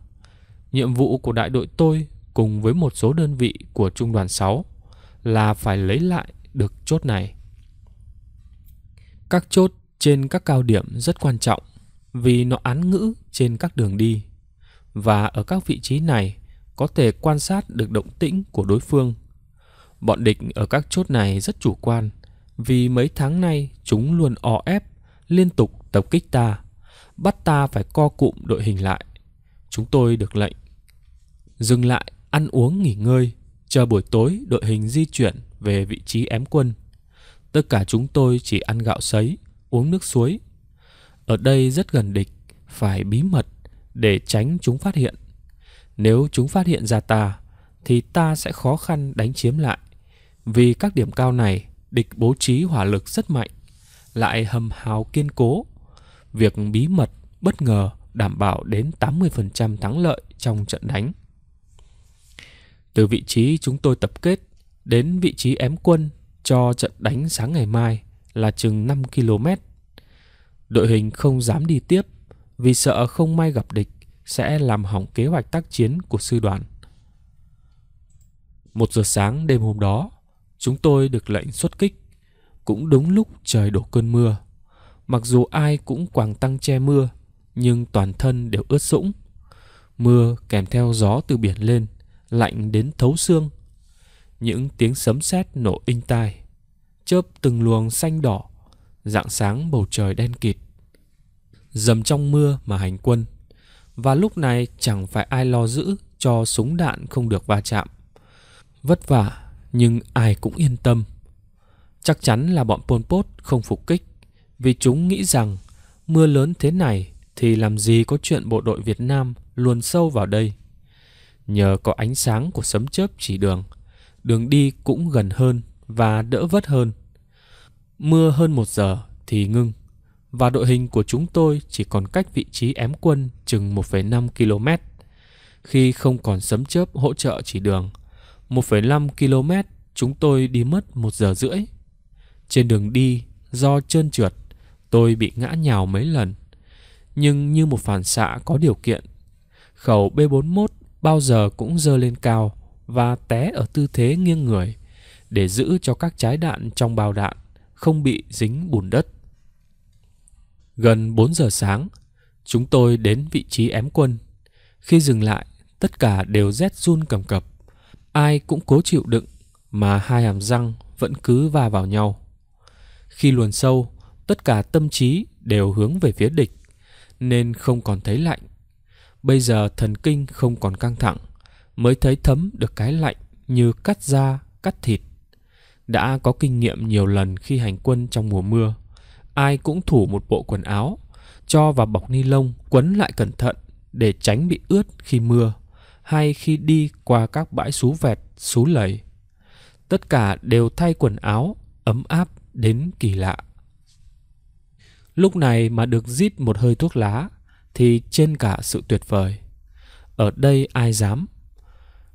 Nhiệm vụ của đại đội tôi cùng với một số đơn vị của trung đoàn 6 là phải lấy lại được chốt này. Các chốt trên các cao điểm rất quan trọng vì nó án ngữ trên các đường đi và ở các vị trí này có thể quan sát được động tĩnh của đối phương. Bọn địch ở các chốt này rất chủ quan, vì mấy tháng nay chúng luôn o ép, liên tục tập kích ta, bắt ta phải co cụm đội hình lại. Chúng tôi được lệnh dừng lại, ăn uống nghỉ ngơi, chờ buổi tối đội hình di chuyển về vị trí ém quân. Tất cả chúng tôi chỉ ăn gạo sấy, uống nước suối. Ở đây rất gần địch, phải bí mật để tránh chúng phát hiện. Nếu chúng phát hiện ra ta, thì ta sẽ khó khăn đánh chiếm lại. Vì các điểm cao này, địch bố trí hỏa lực rất mạnh, lại hầm hào kiên cố. Việc bí mật, bất ngờ đảm bảo đến 80% thắng lợi trong trận đánh. Từ vị trí chúng tôi tập kết đến vị trí ém quân cho trận đánh sáng ngày mai là chừng 5 km. Đội hình không dám đi tiếp vì sợ không may gặp địch sẽ làm hỏng kế hoạch tác chiến của sư đoàn. Một giờ sáng đêm hôm đó, chúng tôi được lệnh xuất kích. Cũng đúng lúc trời đổ cơn mưa. Mặc dù ai cũng quàng tăng che mưa, nhưng toàn thân đều ướt sũng. Mưa kèm theo gió từ biển lên, lạnh đến thấu xương. Những tiếng sấm sét nổ inh tai, chớp từng luồng xanh đỏ, rạng sáng bầu trời đen kịt. Dầm trong mưa mà hành quân, và lúc này chẳng phải ai lo giữ cho súng đạn không được va chạm. Vất vả, nhưng ai cũng yên tâm. Chắc chắn là bọn Pol Pot không phục kích, vì chúng nghĩ rằng mưa lớn thế này thì làm gì có chuyện bộ đội Việt Nam luồn sâu vào đây. Nhờ có ánh sáng của sấm chớp chỉ đường, đường đi cũng gần hơn và đỡ vất hơn. Mưa hơn một giờ thì ngưng và đội hình của chúng tôi chỉ còn cách vị trí ém quân chừng 1,5 km. Khi không còn sấm chớp hỗ trợ chỉ đường, 1,5 km chúng tôi đi mất 1 giờ rưỡi. Trên đường đi, do trơn trượt, tôi bị ngã nhào mấy lần. Nhưng như một phản xạ có điều kiện, khẩu B41 bao giờ cũng dơ lên cao và té ở tư thế nghiêng người để giữ cho các trái đạn trong bao đạn không bị dính bùn đất. Gần 4 giờ sáng, chúng tôi đến vị trí ém quân. Khi dừng lại, tất cả đều rét run cầm cập. Ai cũng cố chịu đựng mà hai hàm răng vẫn cứ va vào nhau. Khi luồn sâu, tất cả tâm trí đều hướng về phía địch nên không còn thấy lạnh. Bây giờ thần kinh không còn căng thẳng, mới thấy thấm được cái lạnh như cắt da, cắt thịt. Đã có kinh nghiệm nhiều lần khi hành quân trong mùa mưa ai cũng thủ một bộ quần áo, cho vào bọc ni lông quấn lại cẩn thận để tránh bị ướt khi mưa hay khi đi qua các bãi xú vẹt, xú lầy. Tất cả đều thay quần áo ấm áp đến kỳ lạ. Lúc này mà được rít một hơi thuốc lá thì trên cả sự tuyệt vời. Ở đây ai dám?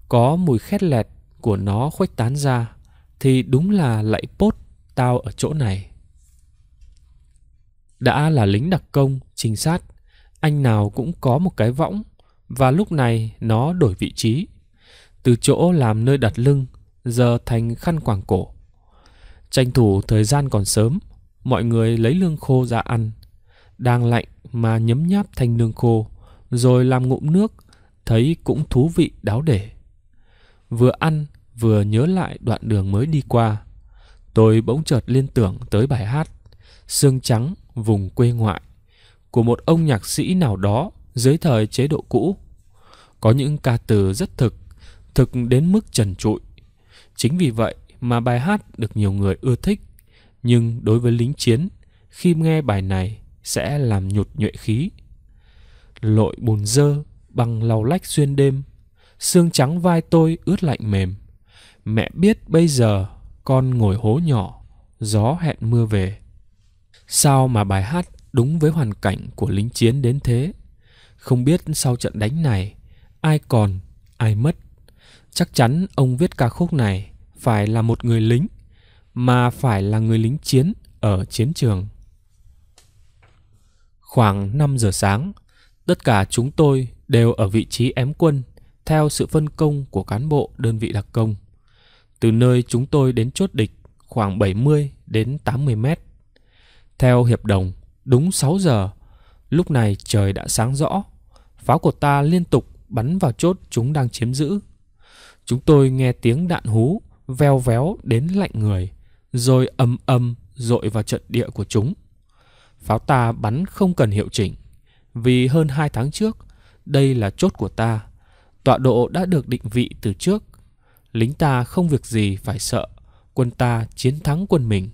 Có mùi khét lẹt của nó khuếch tán ra thì đúng là lạy pốt tao ở chỗ này. Đã là lính đặc công, trinh sát, anh nào cũng có một cái võng và lúc này nó đổi vị trí. Từ chỗ làm nơi đặt lưng, giờ thành khăn quàng cổ. Tranh thủ thời gian còn sớm, mọi người lấy lương khô ra ăn. Đang lạnh mà nhấm nháp thanh lương khô, rồi làm ngụm nước, thấy cũng thú vị đáo để. Vừa ăn, vừa nhớ lại đoạn đường mới đi qua. Tôi bỗng chợt liên tưởng tới bài hát Sương trắng vùng quê ngoại của một ông nhạc sĩ nào đó dưới thời chế độ cũ. Có những ca từ rất thực, thực đến mức trần trụi. Chính vì vậy mà bài hát được nhiều người ưa thích, nhưng đối với lính chiến, khi nghe bài này sẽ làm nhụt nhuệ khí. Lội bùn dơ, bằng lau lách xuyên đêm, xương trắng vai tôi ướt lạnh mềm. Mẹ biết bây giờ con ngồi hố nhỏ, gió hẹn mưa về. Sao mà bài hát đúng với hoàn cảnh của lính chiến đến thế? Không biết sau trận đánh này, ai còn, ai mất. Chắc chắn ông viết ca khúc này phải là một người lính, mà phải là người lính chiến ở chiến trường. Khoảng 5 giờ sáng, tất cả chúng tôi đều ở vị trí ém quân theo sự phân công của cán bộ đơn vị đặc công. Từ nơi chúng tôi đến chốt địch khoảng 70 đến 80 mét. Theo hiệp đồng, đúng 6 giờ, lúc này trời đã sáng rõ. Pháo của ta liên tục bắn vào chốt chúng đang chiếm giữ. Chúng tôi nghe tiếng đạn hú veo véo đến lạnh người, rồi âm âm dội vào trận địa của chúng. Pháo ta bắn không cần hiệu chỉnh, vì hơn 2 tháng trước, đây là chốt của ta. Tọa độ đã được định vị từ trước. Lính ta không việc gì phải sợ, quân ta chiến thắng quân mình.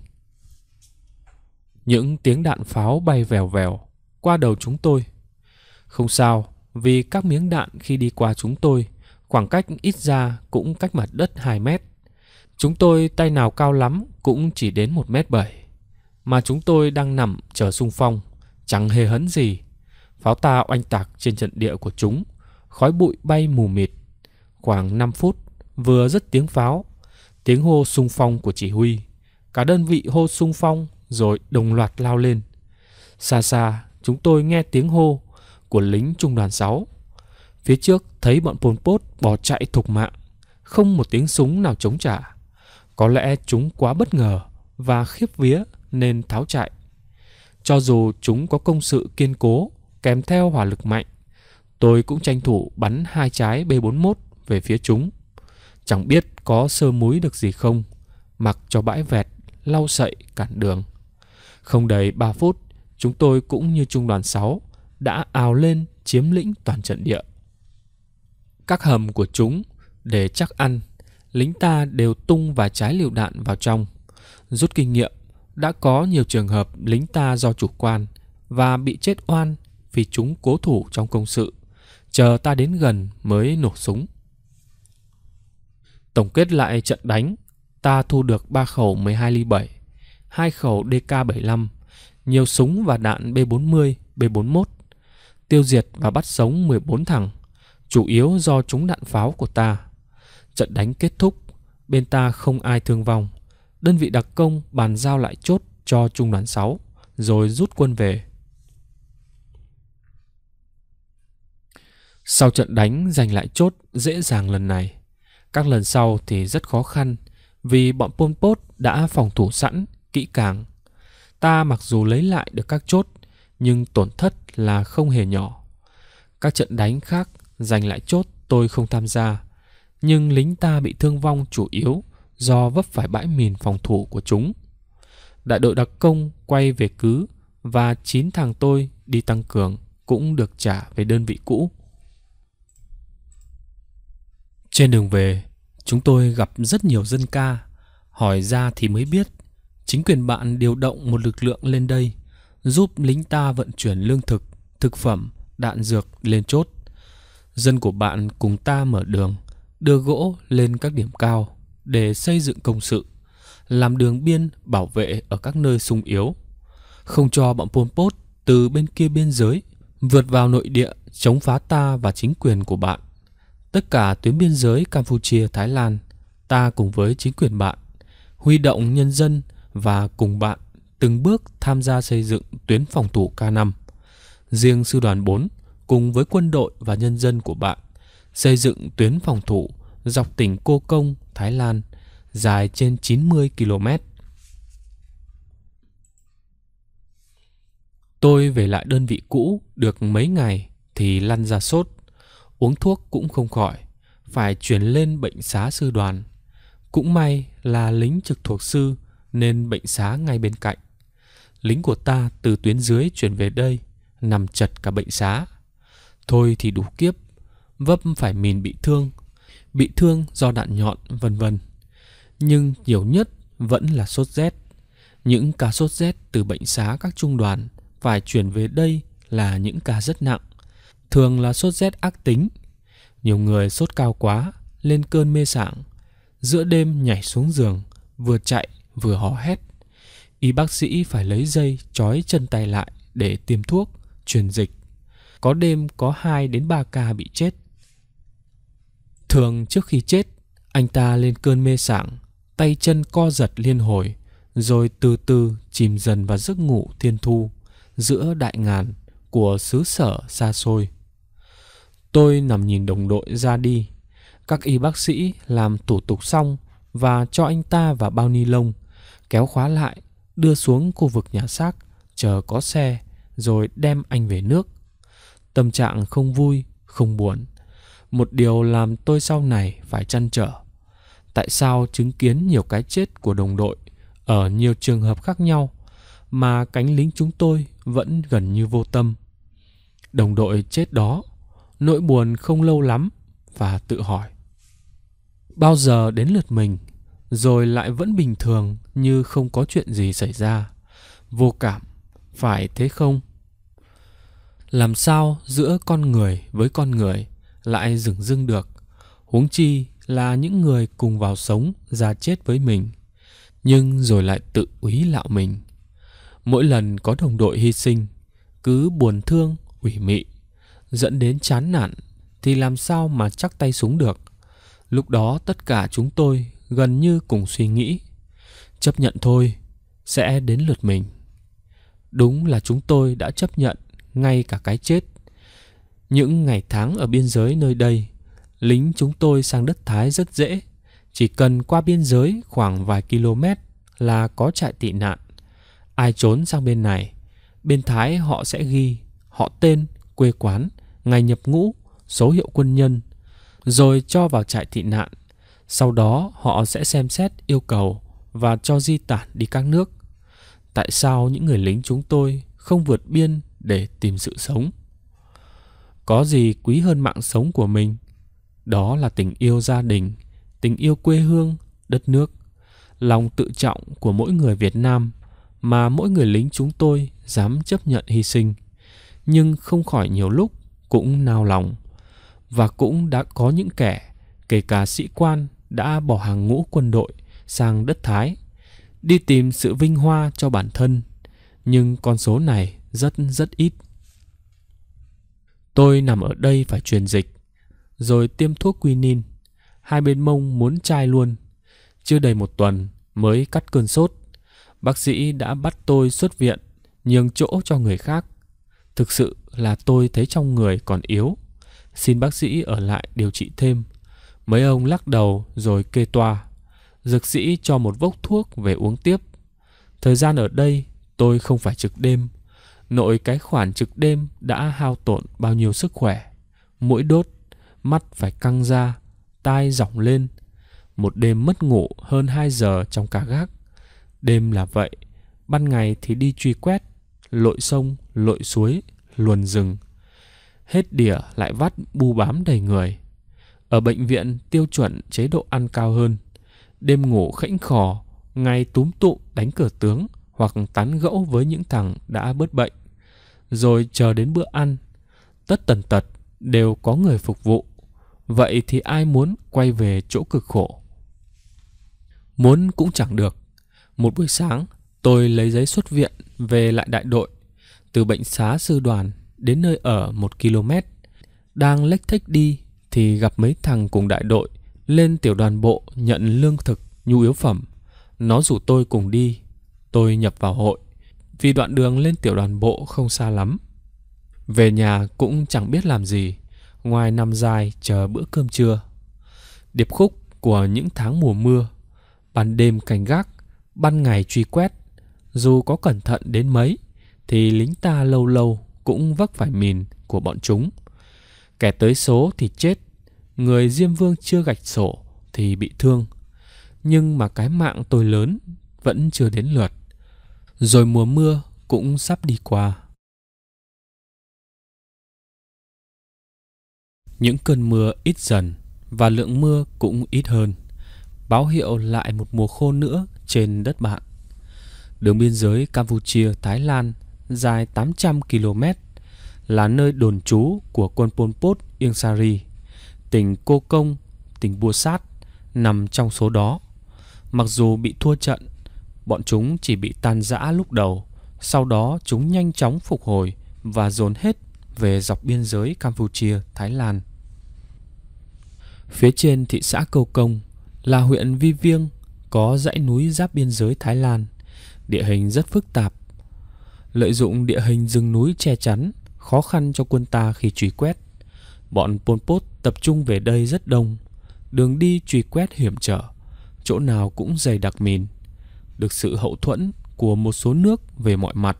Những tiếng đạn pháo bay vèo vèo qua đầu chúng tôi. Không sao, vì các miếng đạn khi đi qua chúng tôi, khoảng cách ít ra cũng cách mặt đất 2 mét. Chúng tôi tay nào cao lắm cũng chỉ đến một mét bảy Mà chúng tôi đang nằm chờ sung phong, chẳng hề hấn gì. Pháo ta oanh tạc trên trận địa của chúng, khói bụi bay mù mịt. Khoảng 5 phút, vừa dứt tiếng pháo, tiếng hô sung phong của chỉ huy. Cả đơn vị hô sung phong rồi đồng loạt lao lên. Xa xa, chúng tôi nghe tiếng hô của lính trung đoàn 6. Phía trước thấy bọn Pol Pot bỏ chạy thục mạng, không một tiếng súng nào chống trả. Có lẽ chúng quá bất ngờ và khiếp vía nên tháo chạy. Cho dù chúng có công sự kiên cố, kèm theo hỏa lực mạnh, tôi cũng tranh thủ bắn hai trái B41 về phía chúng. Chẳng biết có sơ muối được gì không, mặc cho bãi vẹt, lau sậy cản đường. Không đầy 3 phút, chúng tôi cũng như trung đoàn 6 đã ào lên chiếm lĩnh toàn trận địa. Các hầm của chúng để chắc ăn, lính ta đều tung và trái lựu đạn vào trong. Rút kinh nghiệm, đã có nhiều trường hợp lính ta do chủ quan và bị chết oan vì chúng cố thủ trong công sự, chờ ta đến gần mới nổ súng. Tổng kết lại trận đánh, ta thu được 3 khẩu 12 ly 7, hai khẩu DK-75, nhiều súng và đạn B-40, B-41, tiêu diệt và bắt sống 14 thằng, chủ yếu do trúng đạn pháo của ta. Trận đánh kết thúc, bên ta không ai thương vong. Đơn vị đặc công bàn giao lại chốt cho trung đoàn 6, rồi rút quân về. Sau trận đánh giành lại chốt dễ dàng lần này, các lần sau thì rất khó khăn vì bọn Pol Pot đã phòng thủ sẵn kỹ càng. Ta mặc dù lấy lại được các chốt, nhưng tổn thất là không hề nhỏ. Các trận đánh khác giành lại chốt tôi không tham gia, nhưng lính ta bị thương vong chủ yếu do vấp phải bãi mìn phòng thủ của chúng. Đại đội đặc công quay về cứ và chín thằng tôi đi tăng cường cũng được trả về đơn vị cũ. Trên đường về, chúng tôi gặp rất nhiều dân ca, hỏi ra thì mới biết Chính quyền bạn điều động một lực lượng lên đây, giúp lính ta vận chuyển lương thực, thực phẩm, đạn dược lên chốt. Dân của bạn cùng ta mở đường, đưa gỗ lên các điểm cao để xây dựng công sự, làm đường biên bảo vệ ở các nơi sung yếu, không cho bọn Pol Pot từ bên kia biên giới vượt vào nội địa chống phá ta và chính quyền của bạn. Tất cả tuyến biên giới Campuchia, Thái Lan, ta cùng với chính quyền bạn huy động nhân dân và cùng bạn từng bước tham gia xây dựng tuyến phòng thủ K5. Riêng sư đoàn 4 cùng với quân đội và nhân dân của bạn xây dựng tuyến phòng thủ dọc tỉnh Cô Công, Thái Lan dài trên 90 km. Tôi về lại đơn vị cũ được mấy ngày thì lăn ra sốt, uống thuốc cũng không khỏi, phải chuyển lên bệnh xá sư đoàn. Cũng may là lính trực thuộc sư nên bệnh xá ngay bên cạnh. Lính của ta từ tuyến dưới chuyển về đây, nằm chật cả bệnh xá. Thôi thì đủ kiếp, vấp phải mìn bị thương, bị thương do đạn nhọn vân vân. Nhưng nhiều nhất vẫn là sốt rét. Những ca sốt rét từ bệnh xá các trung đoàn phải chuyển về đây là những ca rất nặng. Thường là sốt rét ác tính. Nhiều người sốt cao quá, lên cơn mê sảng. Giữa đêm nhảy xuống giường, vừa chạy vừa hò hét. Y bác sĩ phải lấy dây trói chân tay lại để tiêm thuốc, truyền dịch. Có đêm có 2 đến 3 ca bị chết. Thường trước khi chết, anh ta lên cơn mê sảng, tay chân co giật liên hồi, rồi từ từ chìm dần vào giấc ngủ thiên thu giữa đại ngàn của xứ sở xa xôi. Tôi nằm nhìn đồng đội ra đi. Các y bác sĩ làm thủ tục xong và cho anh ta vào bao ni lông kéo khóa lại, đưa xuống khu vực nhà xác, chờ có xe, rồi đem anh về nước. Tâm trạng không vui, không buồn. Một điều làm tôi sau này phải chăn trở. Tại sao chứng kiến nhiều cái chết của đồng đội ở nhiều trường hợp khác nhau mà cánh lính chúng tôi vẫn gần như vô tâm. Đồng đội chết đó, nỗi buồn không lâu lắm và tự hỏi. Bao giờ đến lượt mình? rồi lại vẫn bình thường như không có chuyện gì xảy ra vô cảm phải thế không làm sao giữa con người với con người lại dửng dưng được huống chi là những người cùng vào sống ra chết với mình nhưng rồi lại tự úy lạo mình mỗi lần có đồng đội hy sinh cứ buồn thương ủy mị dẫn đến chán nản thì làm sao mà chắc tay súng được lúc đó tất cả chúng tôi gần như cùng suy nghĩ chấp nhận thôi sẽ đến lượt mình đúng là chúng tôi đã chấp nhận ngay cả cái chết những ngày tháng ở biên giới nơi đây lính chúng tôi sang đất thái rất dễ chỉ cần qua biên giới khoảng vài km là có trại tị nạn ai trốn sang bên này bên thái họ sẽ ghi họ tên quê quán ngày nhập ngũ số hiệu quân nhân rồi cho vào trại tị nạn sau đó họ sẽ xem xét yêu cầu và cho di tản đi các nước. Tại sao những người lính chúng tôi không vượt biên để tìm sự sống? Có gì quý hơn mạng sống của mình? Đó là tình yêu gia đình, tình yêu quê hương, đất nước, lòng tự trọng của mỗi người Việt Nam mà mỗi người lính chúng tôi dám chấp nhận hy sinh. Nhưng không khỏi nhiều lúc cũng nao lòng và cũng đã có những kẻ kể cả sĩ quan đã bỏ hàng ngũ quân đội sang đất Thái, đi tìm sự vinh hoa cho bản thân, nhưng con số này rất rất ít. Tôi nằm ở đây phải truyền dịch, rồi tiêm thuốc quinin. Hai bên mông muốn chai luôn. Chưa đầy một tuần mới cắt cơn sốt. Bác sĩ đã bắt tôi xuất viện, nhường chỗ cho người khác. Thực sự là tôi thấy trong người còn yếu. Xin bác sĩ ở lại điều trị thêm Mấy ông lắc đầu rồi kê toa. Dược sĩ cho một vốc thuốc về uống tiếp. Thời gian ở đây tôi không phải trực đêm. Nội cái khoản trực đêm đã hao tổn bao nhiêu sức khỏe. Mũi đốt, mắt phải căng ra, tai dỏng lên. Một đêm mất ngủ hơn 2 giờ trong cả gác. Đêm là vậy, ban ngày thì đi truy quét, lội sông, lội suối, luồn rừng. Hết đỉa lại vắt bu bám đầy người. Ở bệnh viện tiêu chuẩn chế độ ăn cao hơn, đêm ngủ khẽnh khò, ngày túm tụ đánh cửa tướng hoặc tán gẫu với những thằng đã bớt bệnh. Rồi chờ đến bữa ăn, tất tần tật đều có người phục vụ. Vậy thì ai muốn quay về chỗ cực khổ? Muốn cũng chẳng được. Một buổi sáng, tôi lấy giấy xuất viện về lại đại đội. Từ bệnh xá sư đoàn đến nơi ở một km. Đang lếch thếch đi thì gặp mấy thằng cùng đại đội lên tiểu đoàn bộ nhận lương thực nhu yếu phẩm. Nó rủ tôi cùng đi, tôi nhập vào hội vì đoạn đường lên tiểu đoàn bộ không xa lắm. Về nhà cũng chẳng biết làm gì, ngoài nằm dài chờ bữa cơm trưa. Điệp khúc của những tháng mùa mưa, ban đêm canh gác, ban ngày truy quét, dù có cẩn thận đến mấy thì lính ta lâu lâu cũng vấp phải mìn của bọn chúng Kẻ tới số thì chết, người Diêm Vương chưa gạch sổ thì bị thương. Nhưng mà cái mạng tôi lớn vẫn chưa đến lượt. Rồi mùa mưa cũng sắp đi qua. Những cơn mưa ít dần và lượng mưa cũng ít hơn, báo hiệu lại một mùa khô nữa trên đất bạn. Đường biên giới Campuchia-Thái Lan dài 800 km là nơi đồn trú của quân Pol Pot Ieng Sari. Tỉnh Cô Công, tỉnh Bua Sát nằm trong số đó. Mặc dù bị thua trận, bọn chúng chỉ bị tan rã lúc đầu, sau đó chúng nhanh chóng phục hồi và dồn hết về dọc biên giới Campuchia, Thái Lan. Phía trên thị xã Câu Công là huyện Vi Viêng có dãy núi giáp biên giới Thái Lan, địa hình rất phức tạp. Lợi dụng địa hình rừng núi che chắn, khó khăn cho quân ta khi truy quét. Bọn Pol Pot tập trung về đây rất đông, đường đi truy quét hiểm trở, chỗ nào cũng dày đặc mìn. Được sự hậu thuẫn của một số nước về mọi mặt,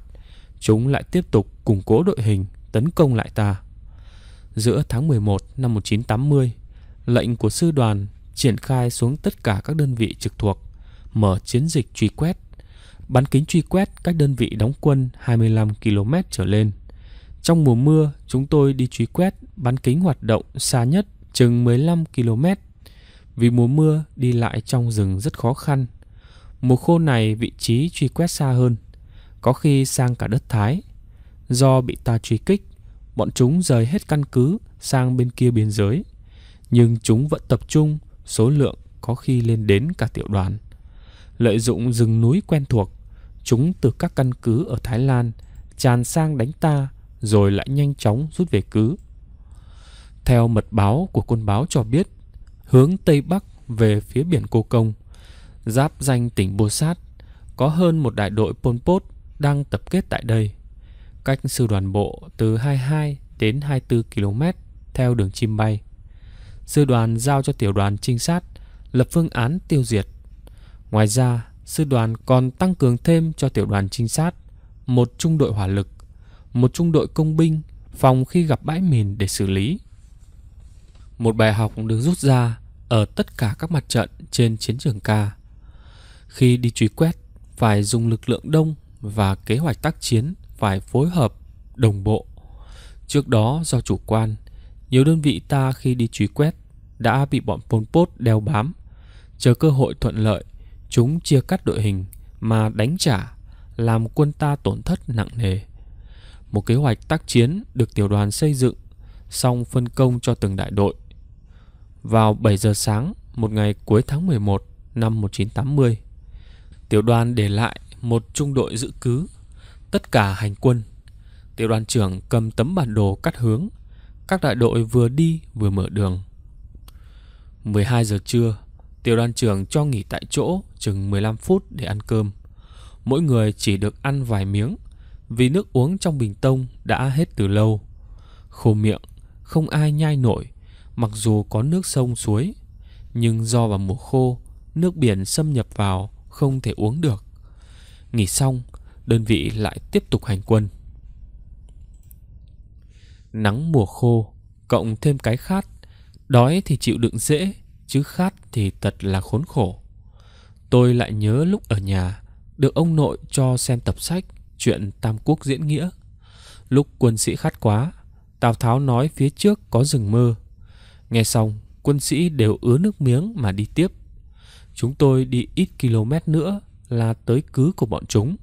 chúng lại tiếp tục củng cố đội hình tấn công lại ta. Giữa tháng 11 năm 1980, lệnh của sư đoàn triển khai xuống tất cả các đơn vị trực thuộc, mở chiến dịch truy quét, bắn kính truy quét các đơn vị đóng quân 25 km trở lên. Trong mùa mưa, chúng tôi đi truy quét, bán kính hoạt động xa nhất chừng 15 km. Vì mùa mưa, đi lại trong rừng rất khó khăn. Mùa khô này vị trí truy quét xa hơn, có khi sang cả đất Thái. Do bị ta truy kích, bọn chúng rời hết căn cứ sang bên kia biên giới. Nhưng chúng vẫn tập trung, số lượng có khi lên đến cả tiểu đoàn. Lợi dụng rừng núi quen thuộc, chúng từ các căn cứ ở Thái Lan tràn sang đánh ta rồi lại nhanh chóng rút về cứ. Theo mật báo của quân báo cho biết, hướng Tây Bắc về phía biển Cô Công, giáp danh tỉnh Bô Sát, có hơn một đại đội Pol Pot đang tập kết tại đây, cách sư đoàn bộ từ 22 đến 24 km theo đường chim bay. Sư đoàn giao cho tiểu đoàn trinh sát lập phương án tiêu diệt. Ngoài ra, sư đoàn còn tăng cường thêm cho tiểu đoàn trinh sát một trung đội hỏa lực một trung đội công binh phòng khi gặp bãi mìn để xử lý. Một bài học được rút ra ở tất cả các mặt trận trên chiến trường ca. Khi đi truy quét, phải dùng lực lượng đông và kế hoạch tác chiến phải phối hợp, đồng bộ. Trước đó do chủ quan, nhiều đơn vị ta khi đi truy quét đã bị bọn Pol Pot đeo bám. Chờ cơ hội thuận lợi, chúng chia cắt đội hình mà đánh trả, làm quân ta tổn thất nặng nề một kế hoạch tác chiến được tiểu đoàn xây dựng, xong phân công cho từng đại đội. Vào 7 giờ sáng, một ngày cuối tháng 11 năm 1980, tiểu đoàn để lại một trung đội dự cứ, tất cả hành quân. Tiểu đoàn trưởng cầm tấm bản đồ cắt hướng, các đại đội vừa đi vừa mở đường. 12 giờ trưa, tiểu đoàn trưởng cho nghỉ tại chỗ chừng 15 phút để ăn cơm. Mỗi người chỉ được ăn vài miếng vì nước uống trong bình tông đã hết từ lâu. Khô miệng, không ai nhai nổi, mặc dù có nước sông suối, nhưng do vào mùa khô, nước biển xâm nhập vào không thể uống được. Nghỉ xong, đơn vị lại tiếp tục hành quân. Nắng mùa khô, cộng thêm cái khát, đói thì chịu đựng dễ, chứ khát thì thật là khốn khổ. Tôi lại nhớ lúc ở nhà, được ông nội cho xem tập sách chuyện Tam Quốc diễn nghĩa. Lúc quân sĩ khát quá, Tào Tháo nói phía trước có rừng mơ. Nghe xong, quân sĩ đều ứa nước miếng mà đi tiếp. Chúng tôi đi ít km nữa là tới cứ của bọn chúng.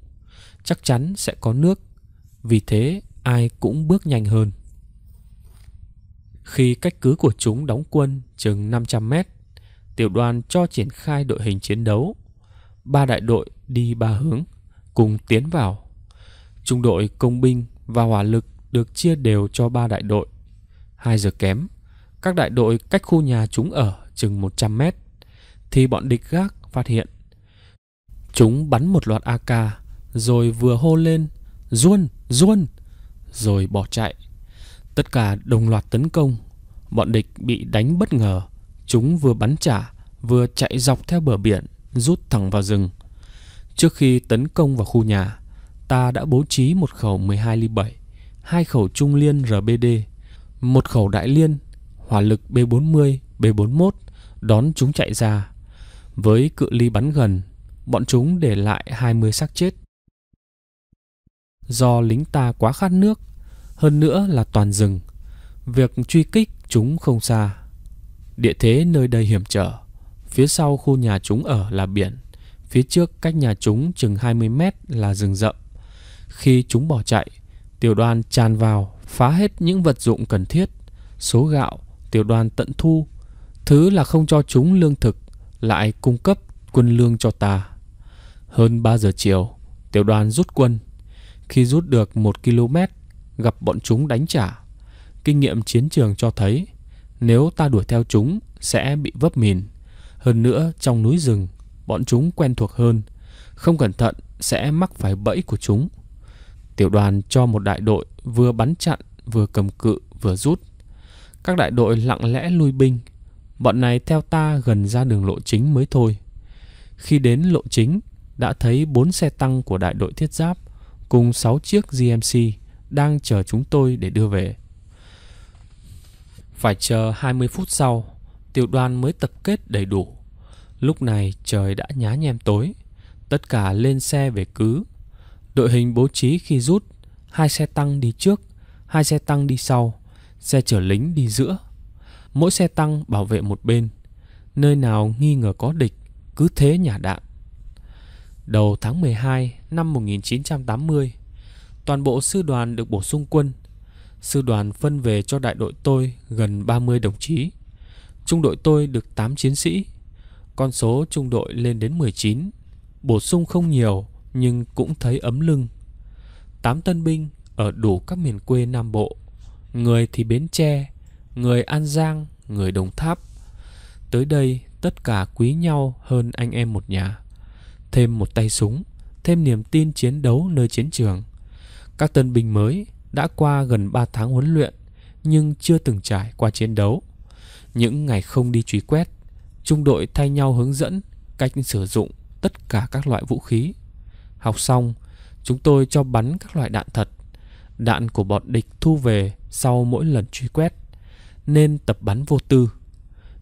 Chắc chắn sẽ có nước, vì thế ai cũng bước nhanh hơn. Khi cách cứ của chúng đóng quân chừng 500 mét, tiểu đoàn cho triển khai đội hình chiến đấu. Ba đại đội đi ba hướng, cùng tiến vào Trung đội công binh và hỏa lực được chia đều cho ba đại đội. Hai giờ kém, các đại đội cách khu nhà chúng ở chừng 100 mét, thì bọn địch gác phát hiện. Chúng bắn một loạt AK, rồi vừa hô lên, ruôn, ruôn, rồi bỏ chạy. Tất cả đồng loạt tấn công, bọn địch bị đánh bất ngờ. Chúng vừa bắn trả, vừa chạy dọc theo bờ biển, rút thẳng vào rừng. Trước khi tấn công vào khu nhà, ta đã bố trí một khẩu 12 ly 7, hai khẩu trung liên RBD, một khẩu đại liên, hỏa lực B40, B41 đón chúng chạy ra. Với cự ly bắn gần, bọn chúng để lại 20 xác chết. Do lính ta quá khát nước, hơn nữa là toàn rừng, việc truy kích chúng không xa. Địa thế nơi đây hiểm trở, phía sau khu nhà chúng ở là biển, phía trước cách nhà chúng chừng 20 mét là rừng rậm. Khi chúng bỏ chạy, tiểu đoàn tràn vào, phá hết những vật dụng cần thiết. Số gạo, tiểu đoàn tận thu. Thứ là không cho chúng lương thực, lại cung cấp quân lương cho ta. Hơn 3 giờ chiều, tiểu đoàn rút quân. Khi rút được 1 km, gặp bọn chúng đánh trả. Kinh nghiệm chiến trường cho thấy, nếu ta đuổi theo chúng sẽ bị vấp mìn. Hơn nữa, trong núi rừng, bọn chúng quen thuộc hơn. Không cẩn thận sẽ mắc phải bẫy của chúng. Tiểu đoàn cho một đại đội vừa bắn chặn, vừa cầm cự, vừa rút. Các đại đội lặng lẽ lui binh. Bọn này theo ta gần ra đường lộ chính mới thôi. Khi đến lộ chính, đã thấy bốn xe tăng của đại đội thiết giáp cùng 6 chiếc GMC đang chờ chúng tôi để đưa về. Phải chờ 20 phút sau, tiểu đoàn mới tập kết đầy đủ. Lúc này trời đã nhá nhem tối, tất cả lên xe về cứ Đội hình bố trí khi rút, hai xe tăng đi trước, hai xe tăng đi sau, xe chở lính đi giữa. Mỗi xe tăng bảo vệ một bên, nơi nào nghi ngờ có địch, cứ thế nhả đạn. Đầu tháng 12 năm 1980, toàn bộ sư đoàn được bổ sung quân. Sư đoàn phân về cho đại đội tôi gần 30 đồng chí. Trung đội tôi được 8 chiến sĩ. Con số trung đội lên đến 19. Bổ sung không nhiều, nhưng cũng thấy ấm lưng. Tám tân binh ở đủ các miền quê Nam Bộ, người thì Bến Tre, người An Giang, người Đồng Tháp. Tới đây tất cả quý nhau hơn anh em một nhà. Thêm một tay súng, thêm niềm tin chiến đấu nơi chiến trường. Các tân binh mới đã qua gần 3 tháng huấn luyện nhưng chưa từng trải qua chiến đấu. Những ngày không đi truy quét, trung đội thay nhau hướng dẫn cách sử dụng tất cả các loại vũ khí Học xong, chúng tôi cho bắn các loại đạn thật. Đạn của bọn địch thu về sau mỗi lần truy quét, nên tập bắn vô tư.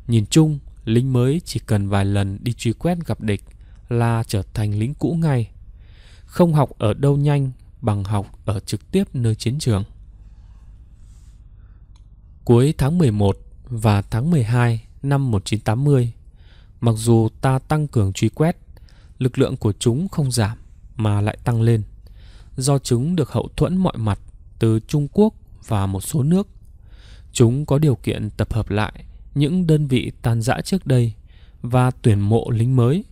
Nhìn chung, lính mới chỉ cần vài lần đi truy quét gặp địch là trở thành lính cũ ngay. Không học ở đâu nhanh bằng học ở trực tiếp nơi chiến trường. Cuối tháng 11 và tháng 12 năm 1980, mặc dù ta tăng cường truy quét, lực lượng của chúng không giảm mà lại tăng lên do chúng được hậu thuẫn mọi mặt từ Trung Quốc và một số nước. Chúng có điều kiện tập hợp lại những đơn vị tan rã trước đây và tuyển mộ lính mới.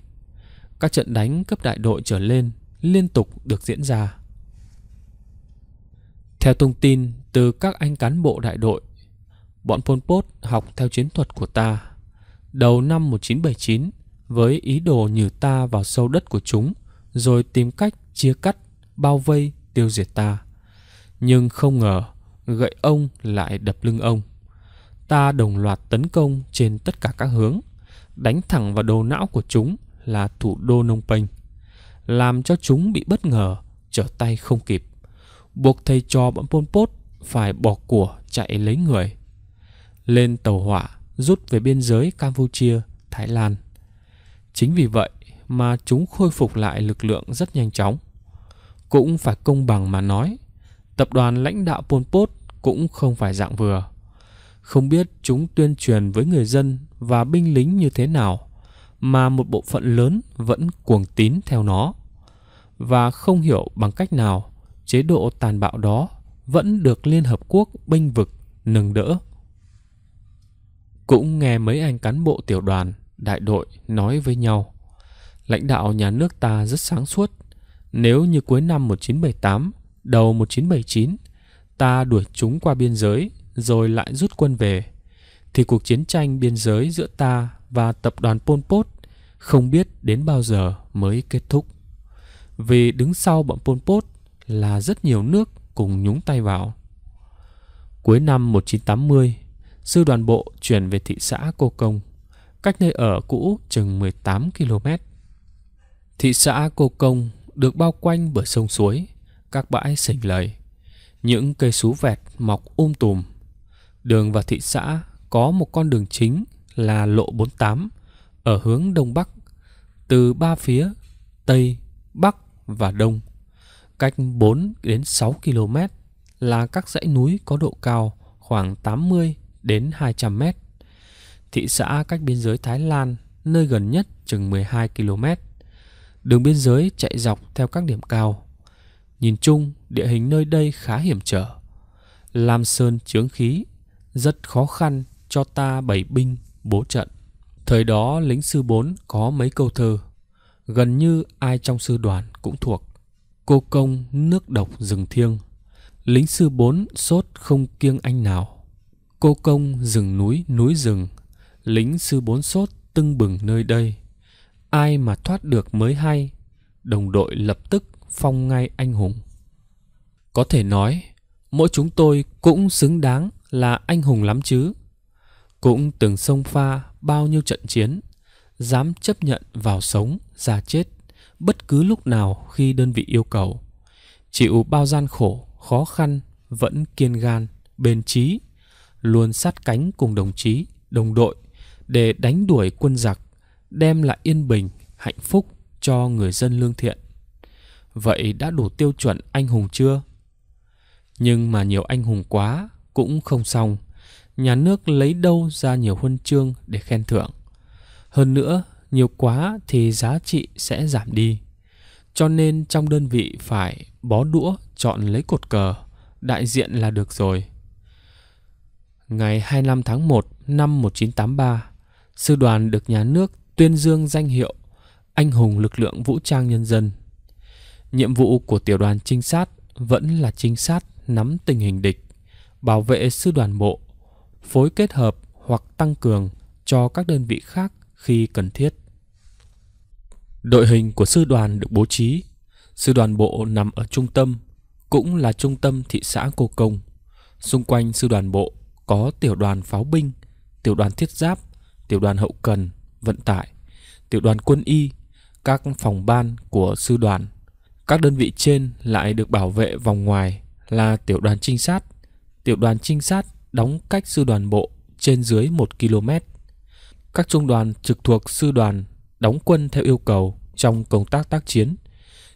Các trận đánh cấp đại đội trở lên liên tục được diễn ra. Theo thông tin từ các anh cán bộ đại đội, bọn Pol Pot học theo chiến thuật của ta. Đầu năm 1979, với ý đồ nhử ta vào sâu đất của chúng, rồi tìm cách chia cắt, bao vây, tiêu diệt ta. Nhưng không ngờ, gậy ông lại đập lưng ông. Ta đồng loạt tấn công trên tất cả các hướng, đánh thẳng vào đầu não của chúng là thủ đô Nông Penh, làm cho chúng bị bất ngờ, trở tay không kịp, buộc thầy trò bọn Pol Pot phải bỏ của chạy lấy người. Lên tàu hỏa, rút về biên giới Campuchia, Thái Lan. Chính vì vậy, mà chúng khôi phục lại lực lượng rất nhanh chóng. Cũng phải công bằng mà nói, tập đoàn lãnh đạo Pol Pot cũng không phải dạng vừa. Không biết chúng tuyên truyền với người dân và binh lính như thế nào mà một bộ phận lớn vẫn cuồng tín theo nó và không hiểu bằng cách nào chế độ tàn bạo đó vẫn được Liên Hợp Quốc binh vực nâng đỡ. Cũng nghe mấy anh cán bộ tiểu đoàn, đại đội nói với nhau lãnh đạo nhà nước ta rất sáng suốt. Nếu như cuối năm 1978, đầu 1979, ta đuổi chúng qua biên giới rồi lại rút quân về, thì cuộc chiến tranh biên giới giữa ta và tập đoàn Pol Pot không biết đến bao giờ mới kết thúc. Vì đứng sau bọn Pol Pot là rất nhiều nước cùng nhúng tay vào. Cuối năm 1980, sư đoàn bộ chuyển về thị xã Cô Công, cách nơi ở cũ chừng 18 km. Thị xã Cô Công được bao quanh bởi sông suối, các bãi sình lầy, những cây sú vẹt mọc um tùm. Đường vào thị xã có một con đường chính là lộ 48 ở hướng đông bắc từ ba phía tây, bắc và đông. Cách 4 đến 6 km là các dãy núi có độ cao khoảng 80 đến 200 mét Thị xã cách biên giới Thái Lan nơi gần nhất chừng 12 km Đường biên giới chạy dọc theo các điểm cao. Nhìn chung, địa hình nơi đây khá hiểm trở. Lam Sơn chướng khí, rất khó khăn cho ta bảy binh, bố trận. Thời đó lính sư bốn có mấy câu thơ, gần như ai trong sư đoàn cũng thuộc. Cô công nước độc rừng thiêng, lính sư bốn sốt không kiêng anh nào. Cô công rừng núi núi rừng, lính sư bốn sốt tưng bừng nơi đây ai mà thoát được mới hay đồng đội lập tức phong ngay anh hùng có thể nói mỗi chúng tôi cũng xứng đáng là anh hùng lắm chứ cũng từng sông pha bao nhiêu trận chiến dám chấp nhận vào sống ra chết bất cứ lúc nào khi đơn vị yêu cầu chịu bao gian khổ khó khăn vẫn kiên gan bền trí luôn sát cánh cùng đồng chí đồng đội để đánh đuổi quân giặc đem lại yên bình, hạnh phúc cho người dân lương thiện. Vậy đã đủ tiêu chuẩn anh hùng chưa? Nhưng mà nhiều anh hùng quá cũng không xong. Nhà nước lấy đâu ra nhiều huân chương để khen thưởng. Hơn nữa, nhiều quá thì giá trị sẽ giảm đi. Cho nên trong đơn vị phải bó đũa chọn lấy cột cờ, đại diện là được rồi. Ngày 25 tháng 1 năm 1983, sư đoàn được nhà nước tuyên dương danh hiệu anh hùng lực lượng vũ trang nhân dân. Nhiệm vụ của tiểu đoàn trinh sát vẫn là trinh sát nắm tình hình địch, bảo vệ sư đoàn bộ, phối kết hợp hoặc tăng cường cho các đơn vị khác khi cần thiết. Đội hình của sư đoàn được bố trí. Sư đoàn bộ nằm ở trung tâm, cũng là trung tâm thị xã Cô Công. Xung quanh sư đoàn bộ có tiểu đoàn pháo binh, tiểu đoàn thiết giáp, tiểu đoàn hậu cần, vận tải, tiểu đoàn quân y, các phòng ban của sư đoàn. Các đơn vị trên lại được bảo vệ vòng ngoài là tiểu đoàn trinh sát. Tiểu đoàn trinh sát đóng cách sư đoàn bộ trên dưới 1 km. Các trung đoàn trực thuộc sư đoàn đóng quân theo yêu cầu trong công tác tác chiến,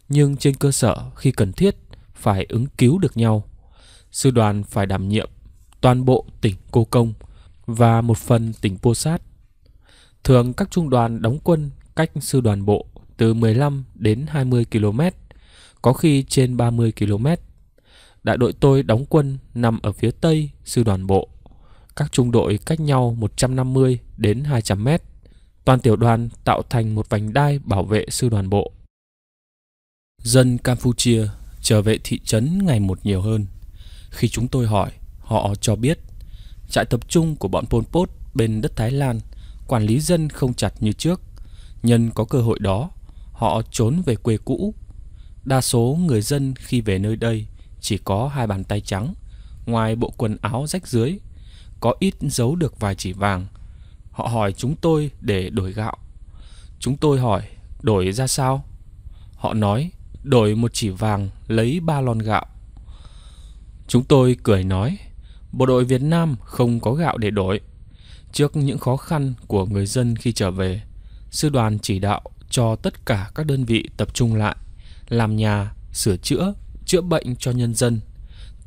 nhưng trên cơ sở khi cần thiết phải ứng cứu được nhau. Sư đoàn phải đảm nhiệm toàn bộ tỉnh Cô Công và một phần tỉnh Pô Sát. Thường các trung đoàn đóng quân cách sư đoàn bộ từ 15 đến 20 km, có khi trên 30 km. Đại đội tôi đóng quân nằm ở phía tây sư đoàn bộ. Các trung đội cách nhau 150 đến 200 mét. Toàn tiểu đoàn tạo thành một vành đai bảo vệ sư đoàn bộ. Dân Campuchia trở về thị trấn ngày một nhiều hơn. Khi chúng tôi hỏi, họ cho biết trại tập trung của bọn Pol Pot bên đất Thái Lan – quản lý dân không chặt như trước. Nhân có cơ hội đó, họ trốn về quê cũ. Đa số người dân khi về nơi đây chỉ có hai bàn tay trắng, ngoài bộ quần áo rách dưới, có ít giấu được vài chỉ vàng. Họ hỏi chúng tôi để đổi gạo. Chúng tôi hỏi, đổi ra sao? Họ nói, đổi một chỉ vàng lấy ba lon gạo. Chúng tôi cười nói, bộ đội Việt Nam không có gạo để đổi. Trước những khó khăn của người dân khi trở về, sư đoàn chỉ đạo cho tất cả các đơn vị tập trung lại, làm nhà, sửa chữa, chữa bệnh cho nhân dân,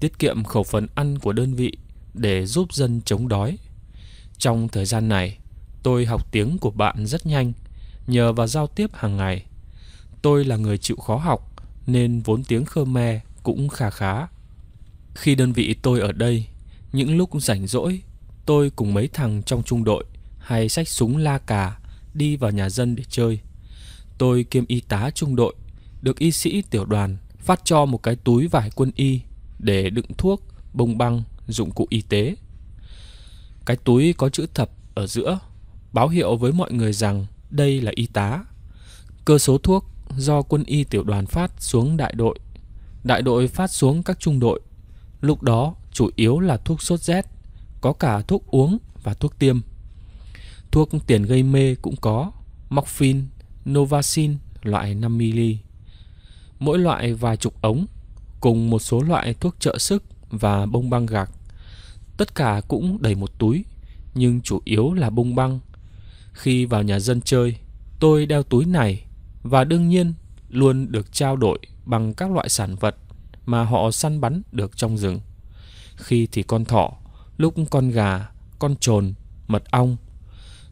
tiết kiệm khẩu phần ăn của đơn vị để giúp dân chống đói. Trong thời gian này, tôi học tiếng của bạn rất nhanh, nhờ vào giao tiếp hàng ngày. Tôi là người chịu khó học nên vốn tiếng Khmer cũng khá khá. Khi đơn vị tôi ở đây, những lúc rảnh rỗi tôi cùng mấy thằng trong trung đội hay sách súng la cà đi vào nhà dân để chơi. Tôi kiêm y tá trung đội, được y sĩ tiểu đoàn phát cho một cái túi vải quân y để đựng thuốc, bông băng, dụng cụ y tế. Cái túi có chữ thập ở giữa, báo hiệu với mọi người rằng đây là y tá. Cơ số thuốc do quân y tiểu đoàn phát xuống đại đội. Đại đội phát xuống các trung đội. Lúc đó chủ yếu là thuốc sốt rét có cả thuốc uống và thuốc tiêm. Thuốc tiền gây mê cũng có, morphine, novacin loại 5ml. Mỗi loại vài chục ống, cùng một số loại thuốc trợ sức và bông băng gạc. Tất cả cũng đầy một túi, nhưng chủ yếu là bông băng. Khi vào nhà dân chơi, tôi đeo túi này và đương nhiên luôn được trao đổi bằng các loại sản vật mà họ săn bắn được trong rừng. Khi thì con thỏ, lúc con gà, con trồn, mật ong.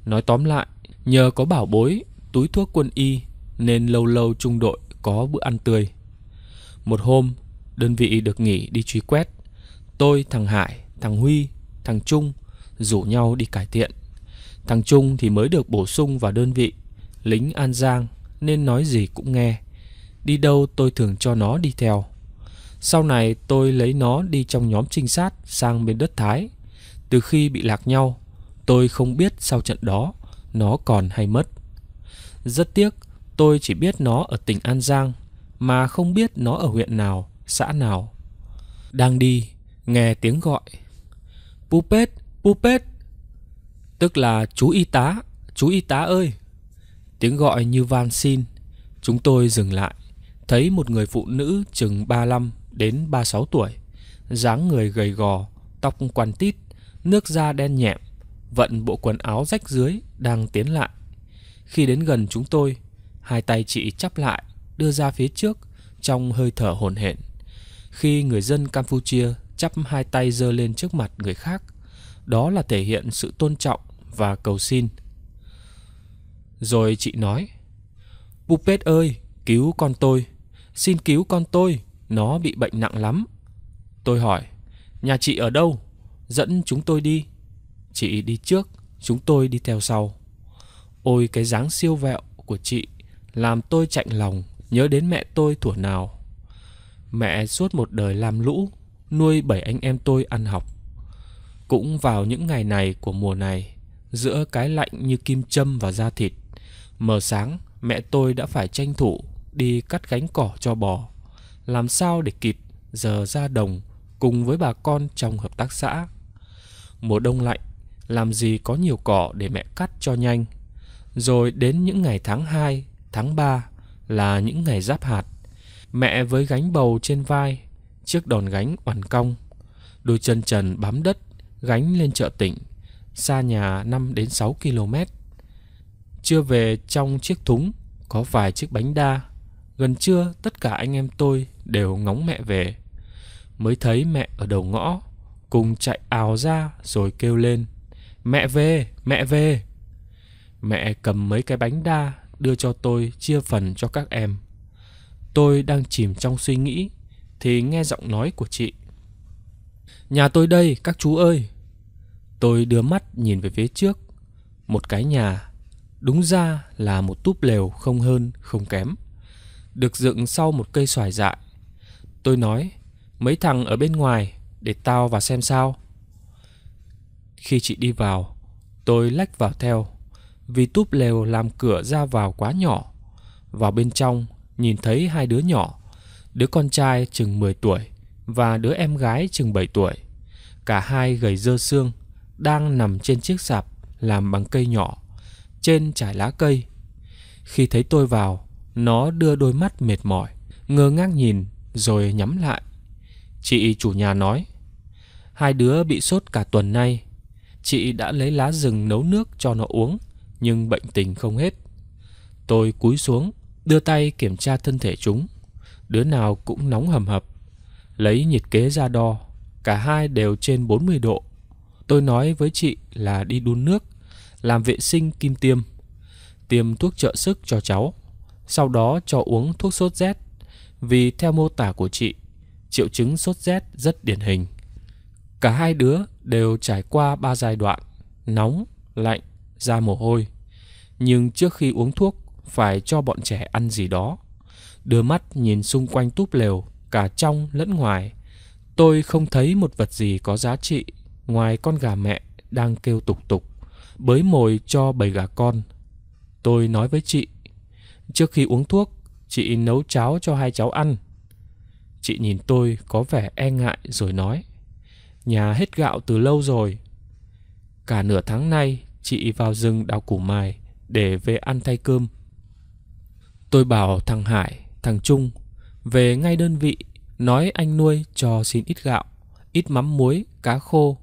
Nói tóm lại, nhờ có bảo bối, túi thuốc quân y nên lâu lâu trung đội có bữa ăn tươi. Một hôm, đơn vị được nghỉ đi truy quét. Tôi, thằng Hải, thằng Huy, thằng Trung rủ nhau đi cải thiện. Thằng Trung thì mới được bổ sung vào đơn vị, lính An Giang nên nói gì cũng nghe. Đi đâu tôi thường cho nó đi theo. Sau này tôi lấy nó đi trong nhóm trinh sát sang bên đất Thái từ khi bị lạc nhau, tôi không biết sau trận đó nó còn hay mất. Rất tiếc, tôi chỉ biết nó ở tỉnh An Giang mà không biết nó ở huyện nào, xã nào. Đang đi, nghe tiếng gọi. Pupet, Pupet. Tức là chú y tá, chú y tá ơi. Tiếng gọi như van xin. Chúng tôi dừng lại, thấy một người phụ nữ chừng 35 đến 36 tuổi, dáng người gầy gò, tóc quăn tít, nước da đen nhẹm, vận bộ quần áo rách dưới đang tiến lại. Khi đến gần chúng tôi, hai tay chị chắp lại, đưa ra phía trước trong hơi thở hồn hển. Khi người dân Campuchia chắp hai tay giơ lên trước mặt người khác, đó là thể hiện sự tôn trọng và cầu xin. Rồi chị nói, Pupet ơi, cứu con tôi, xin cứu con tôi, nó bị bệnh nặng lắm. Tôi hỏi, nhà chị ở đâu? dẫn chúng tôi đi. Chị đi trước, chúng tôi đi theo sau. Ôi cái dáng siêu vẹo của chị làm tôi chạnh lòng nhớ đến mẹ tôi thuở nào. Mẹ suốt một đời làm lũ, nuôi bảy anh em tôi ăn học. Cũng vào những ngày này của mùa này, giữa cái lạnh như kim châm và da thịt, mờ sáng mẹ tôi đã phải tranh thủ đi cắt gánh cỏ cho bò. Làm sao để kịp giờ ra đồng cùng với bà con trong hợp tác xã. Mùa đông lạnh, làm gì có nhiều cỏ để mẹ cắt cho nhanh. Rồi đến những ngày tháng 2, tháng 3 là những ngày giáp hạt. Mẹ với gánh bầu trên vai, chiếc đòn gánh oằn cong, đôi chân trần bám đất, gánh lên chợ tỉnh, xa nhà 5 đến 6 km. Chưa về trong chiếc thúng có vài chiếc bánh đa. Gần trưa tất cả anh em tôi đều ngóng mẹ về. Mới thấy mẹ ở đầu ngõ, cùng chạy ào ra rồi kêu lên mẹ về mẹ về mẹ cầm mấy cái bánh đa đưa cho tôi chia phần cho các em tôi đang chìm trong suy nghĩ thì nghe giọng nói của chị nhà tôi đây các chú ơi tôi đưa mắt nhìn về phía trước một cái nhà đúng ra là một túp lều không hơn không kém được dựng sau một cây xoài dại tôi nói mấy thằng ở bên ngoài để tao vào xem sao Khi chị đi vào Tôi lách vào theo Vì túp lều làm cửa ra vào quá nhỏ Vào bên trong Nhìn thấy hai đứa nhỏ Đứa con trai chừng 10 tuổi Và đứa em gái chừng 7 tuổi Cả hai gầy dơ xương Đang nằm trên chiếc sạp Làm bằng cây nhỏ Trên trải lá cây Khi thấy tôi vào Nó đưa đôi mắt mệt mỏi Ngơ ngác nhìn Rồi nhắm lại Chị chủ nhà nói Hai đứa bị sốt cả tuần nay Chị đã lấy lá rừng nấu nước cho nó uống Nhưng bệnh tình không hết Tôi cúi xuống Đưa tay kiểm tra thân thể chúng Đứa nào cũng nóng hầm hập Lấy nhiệt kế ra đo Cả hai đều trên 40 độ Tôi nói với chị là đi đun nước Làm vệ sinh kim tiêm Tiêm thuốc trợ sức cho cháu Sau đó cho uống thuốc sốt rét Vì theo mô tả của chị triệu chứng sốt rét rất điển hình. Cả hai đứa đều trải qua ba giai đoạn nóng, lạnh, da mồ hôi. Nhưng trước khi uống thuốc phải cho bọn trẻ ăn gì đó. Đưa mắt nhìn xung quanh túp lều, cả trong lẫn ngoài. Tôi không thấy một vật gì có giá trị ngoài con gà mẹ đang kêu tục tục, bới mồi cho bầy gà con. Tôi nói với chị, trước khi uống thuốc, chị nấu cháo cho hai cháu ăn – Chị nhìn tôi có vẻ e ngại rồi nói Nhà hết gạo từ lâu rồi Cả nửa tháng nay chị vào rừng đào củ mài để về ăn thay cơm Tôi bảo thằng Hải, thằng Trung về ngay đơn vị nói anh nuôi cho xin ít gạo, ít mắm muối, cá khô.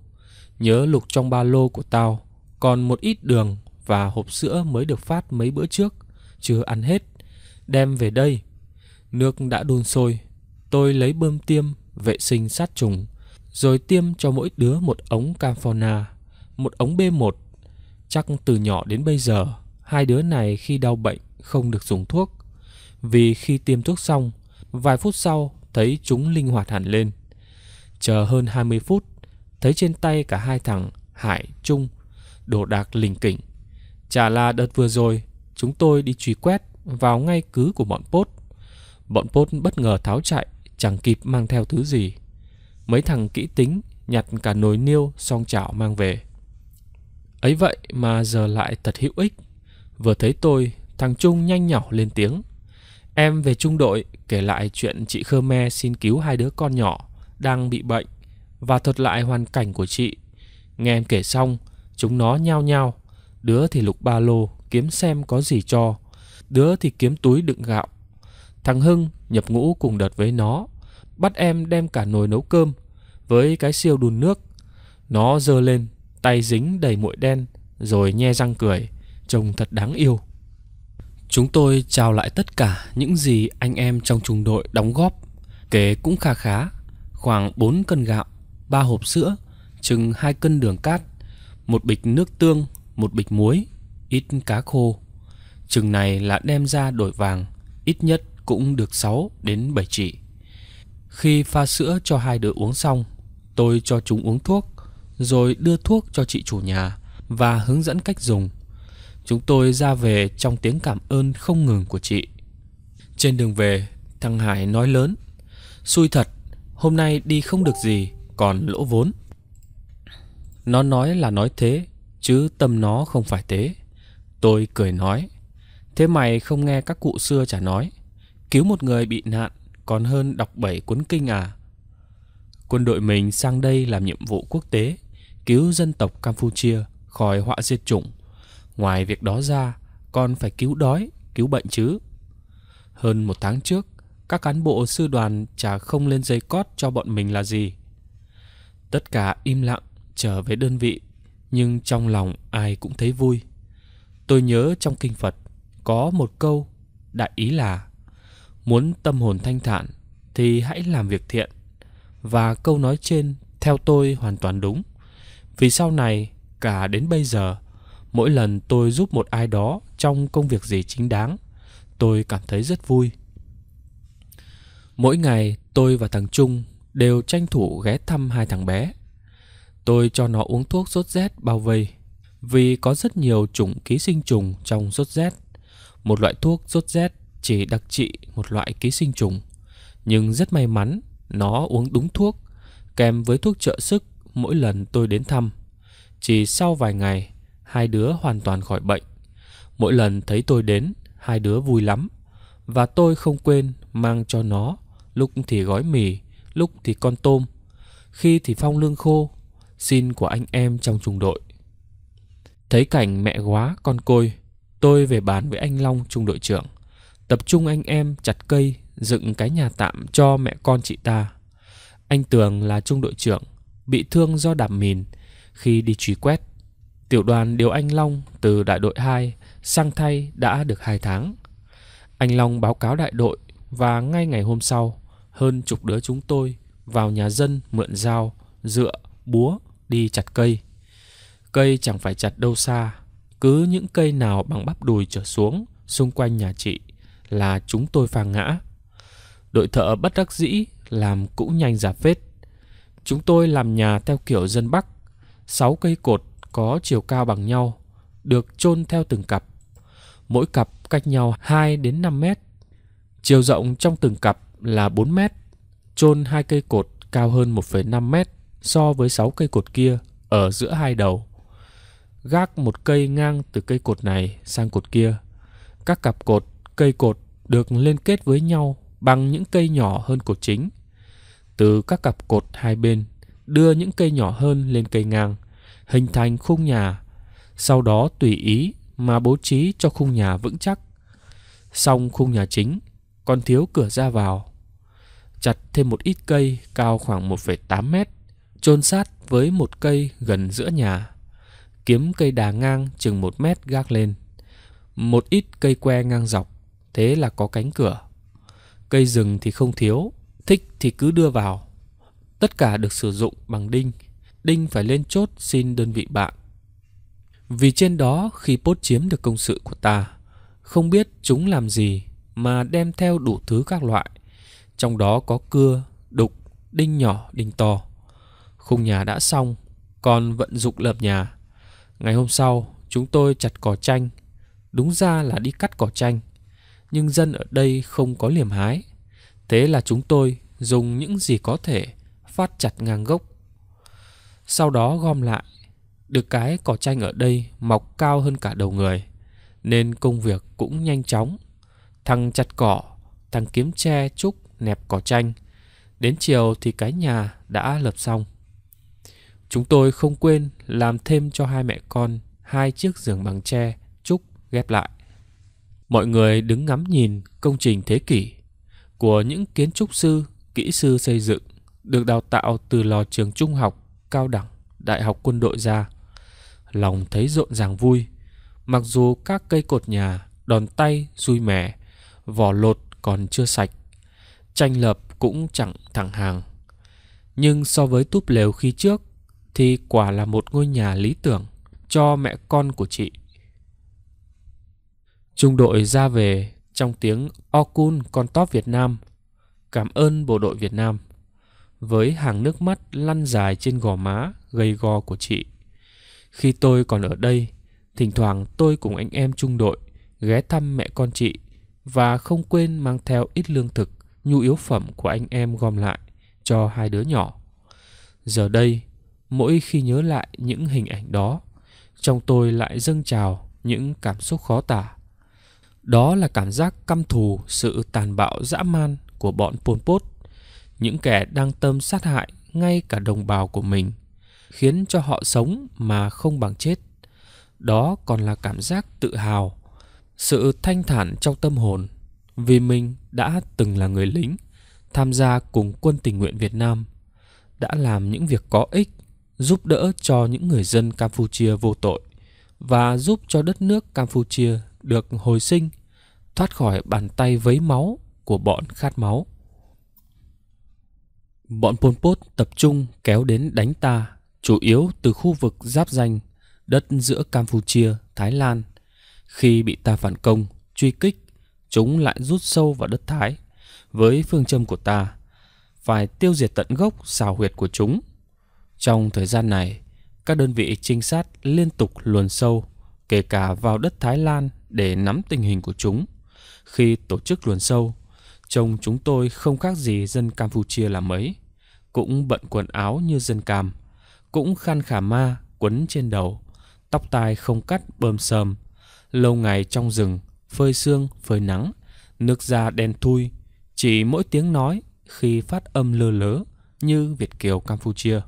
Nhớ lục trong ba lô của tao còn một ít đường và hộp sữa mới được phát mấy bữa trước, chưa ăn hết. Đem về đây. Nước đã đun sôi, Tôi lấy bơm tiêm, vệ sinh sát trùng, rồi tiêm cho mỗi đứa một ống camphona, một ống B1. Chắc từ nhỏ đến bây giờ, hai đứa này khi đau bệnh không được dùng thuốc. Vì khi tiêm thuốc xong, vài phút sau thấy chúng linh hoạt hẳn lên. Chờ hơn 20 phút, thấy trên tay cả hai thằng Hải, Trung, đồ đạc lình kỉnh. Chả là đợt vừa rồi, chúng tôi đi truy quét vào ngay cứ của bọn Pốt. Bọn Pốt bất ngờ tháo chạy chẳng kịp mang theo thứ gì. Mấy thằng kỹ tính nhặt cả nồi niêu song chảo mang về. Ấy vậy mà giờ lại thật hữu ích. Vừa thấy tôi, thằng Trung nhanh nhỏ lên tiếng. Em về trung đội kể lại chuyện chị Khmer xin cứu hai đứa con nhỏ đang bị bệnh và thuật lại hoàn cảnh của chị. Nghe em kể xong, chúng nó nhao nhao, đứa thì lục ba lô kiếm xem có gì cho, đứa thì kiếm túi đựng gạo, Thằng Hưng nhập ngũ cùng đợt với nó, bắt em đem cả nồi nấu cơm với cái siêu đun nước. Nó dơ lên, tay dính đầy muội đen, rồi nhe răng cười, trông thật đáng yêu. Chúng tôi trao lại tất cả những gì anh em trong trung đội đóng góp, kế cũng kha khá, khoảng 4 cân gạo, 3 hộp sữa, chừng 2 cân đường cát, một bịch nước tương, một bịch muối, ít cá khô. Chừng này là đem ra đổi vàng, ít nhất cũng được 6 đến 7 chị. Khi pha sữa cho hai đứa uống xong, tôi cho chúng uống thuốc, rồi đưa thuốc cho chị chủ nhà và hướng dẫn cách dùng. Chúng tôi ra về trong tiếng cảm ơn không ngừng của chị. Trên đường về, thằng Hải nói lớn. Xui thật, hôm nay đi không được gì, còn lỗ vốn. Nó nói là nói thế, chứ tâm nó không phải thế. Tôi cười nói. Thế mày không nghe các cụ xưa chả nói. Cứu một người bị nạn còn hơn đọc bảy cuốn kinh à. Quân đội mình sang đây làm nhiệm vụ quốc tế, cứu dân tộc Campuchia khỏi họa diệt chủng. Ngoài việc đó ra, còn phải cứu đói, cứu bệnh chứ. Hơn một tháng trước, các cán bộ sư đoàn chả không lên dây cót cho bọn mình là gì. Tất cả im lặng trở về đơn vị, nhưng trong lòng ai cũng thấy vui. Tôi nhớ trong kinh Phật có một câu đại ý là Muốn tâm hồn thanh thản thì hãy làm việc thiện. Và câu nói trên theo tôi hoàn toàn đúng. Vì sau này, cả đến bây giờ, mỗi lần tôi giúp một ai đó trong công việc gì chính đáng, tôi cảm thấy rất vui. Mỗi ngày tôi và thằng Trung đều tranh thủ ghé thăm hai thằng bé. Tôi cho nó uống thuốc sốt rét bao vây vì có rất nhiều chủng ký sinh trùng trong sốt rét. Một loại thuốc sốt rét chỉ đặc trị một loại ký sinh trùng. Nhưng rất may mắn, nó uống đúng thuốc, kèm với thuốc trợ sức mỗi lần tôi đến thăm. Chỉ sau vài ngày, hai đứa hoàn toàn khỏi bệnh. Mỗi lần thấy tôi đến, hai đứa vui lắm. Và tôi không quên mang cho nó, lúc thì gói mì, lúc thì con tôm, khi thì phong lương khô, xin của anh em trong trung đội. Thấy cảnh mẹ quá con côi, tôi về bán với anh Long trung đội trưởng. Tập trung anh em chặt cây, dựng cái nhà tạm cho mẹ con chị ta. Anh Tường là trung đội trưởng, bị thương do đạp mìn khi đi truy quét. Tiểu đoàn điều anh Long từ đại đội 2 sang thay đã được hai tháng. Anh Long báo cáo đại đội và ngay ngày hôm sau, hơn chục đứa chúng tôi vào nhà dân mượn dao, dựa, búa đi chặt cây. Cây chẳng phải chặt đâu xa, cứ những cây nào bằng bắp đùi trở xuống xung quanh nhà chị là chúng tôi phà ngã. Đội thợ bất đắc dĩ làm cũng nhanh giả phết. Chúng tôi làm nhà theo kiểu dân Bắc, 6 cây cột có chiều cao bằng nhau, được chôn theo từng cặp. Mỗi cặp cách nhau 2 đến 5 mét. Chiều rộng trong từng cặp là 4 mét, chôn hai cây cột cao hơn 1,5 mét so với 6 cây cột kia ở giữa hai đầu. Gác một cây ngang từ cây cột này sang cột kia. Các cặp cột Cây cột được liên kết với nhau bằng những cây nhỏ hơn cột chính. Từ các cặp cột hai bên, đưa những cây nhỏ hơn lên cây ngang, hình thành khung nhà. Sau đó tùy ý mà bố trí cho khung nhà vững chắc. Xong khung nhà chính, còn thiếu cửa ra vào. Chặt thêm một ít cây cao khoảng 1,8 mét, chôn sát với một cây gần giữa nhà. Kiếm cây đà ngang chừng 1 mét gác lên. Một ít cây que ngang dọc thế là có cánh cửa. Cây rừng thì không thiếu, thích thì cứ đưa vào. Tất cả được sử dụng bằng đinh. Đinh phải lên chốt xin đơn vị bạn. Vì trên đó khi pốt chiếm được công sự của ta, không biết chúng làm gì mà đem theo đủ thứ các loại. Trong đó có cưa, đục, đinh nhỏ, đinh to. Khung nhà đã xong, còn vận dụng lợp nhà. Ngày hôm sau, chúng tôi chặt cỏ chanh. Đúng ra là đi cắt cỏ chanh nhưng dân ở đây không có liềm hái. Thế là chúng tôi dùng những gì có thể phát chặt ngang gốc. Sau đó gom lại, được cái cỏ chanh ở đây mọc cao hơn cả đầu người, nên công việc cũng nhanh chóng. Thằng chặt cỏ, thằng kiếm tre trúc nẹp cỏ chanh. Đến chiều thì cái nhà đã lập xong. Chúng tôi không quên làm thêm cho hai mẹ con hai chiếc giường bằng tre trúc ghép lại. Mọi người đứng ngắm nhìn công trình thế kỷ của những kiến trúc sư, kỹ sư xây dựng được đào tạo từ lò trường trung học, cao đẳng, đại học quân đội ra. Lòng thấy rộn ràng vui, mặc dù các cây cột nhà, đòn tay, xui mẻ, vỏ lột còn chưa sạch, tranh lập cũng chẳng thẳng hàng. Nhưng so với túp lều khi trước thì quả là một ngôi nhà lý tưởng cho mẹ con của chị. Trung đội ra về trong tiếng Okun con top Việt Nam. Cảm ơn bộ đội Việt Nam. Với hàng nước mắt lăn dài trên gò má gầy gò của chị. Khi tôi còn ở đây, thỉnh thoảng tôi cùng anh em trung đội ghé thăm mẹ con chị và không quên mang theo ít lương thực, nhu yếu phẩm của anh em gom lại cho hai đứa nhỏ. Giờ đây, mỗi khi nhớ lại những hình ảnh đó, trong tôi lại dâng trào những cảm xúc khó tả đó là cảm giác căm thù sự tàn bạo dã man của bọn Pol Pot, những kẻ đang tâm sát hại ngay cả đồng bào của mình, khiến cho họ sống mà không bằng chết. Đó còn là cảm giác tự hào, sự thanh thản trong tâm hồn vì mình đã từng là người lính tham gia cùng quân tình nguyện Việt Nam, đã làm những việc có ích, giúp đỡ cho những người dân Campuchia vô tội và giúp cho đất nước Campuchia được hồi sinh, thoát khỏi bàn tay vấy máu của bọn khát máu. Bọn Pol Pot tập trung kéo đến đánh ta, chủ yếu từ khu vực giáp danh, đất giữa Campuchia, Thái Lan. Khi bị ta phản công, truy kích, chúng lại rút sâu vào đất Thái. Với phương châm của ta, phải tiêu diệt tận gốc xào huyệt của chúng. Trong thời gian này, các đơn vị trinh sát liên tục luồn sâu, kể cả vào đất Thái Lan để nắm tình hình của chúng. Khi tổ chức luồn sâu, trông chúng tôi không khác gì dân Campuchia là mấy. Cũng bận quần áo như dân Cam, cũng khăn khả ma quấn trên đầu, tóc tai không cắt bơm sơm, lâu ngày trong rừng, phơi xương phơi nắng, nước da đen thui, chỉ mỗi tiếng nói khi phát âm lơ lớ như Việt Kiều Campuchia.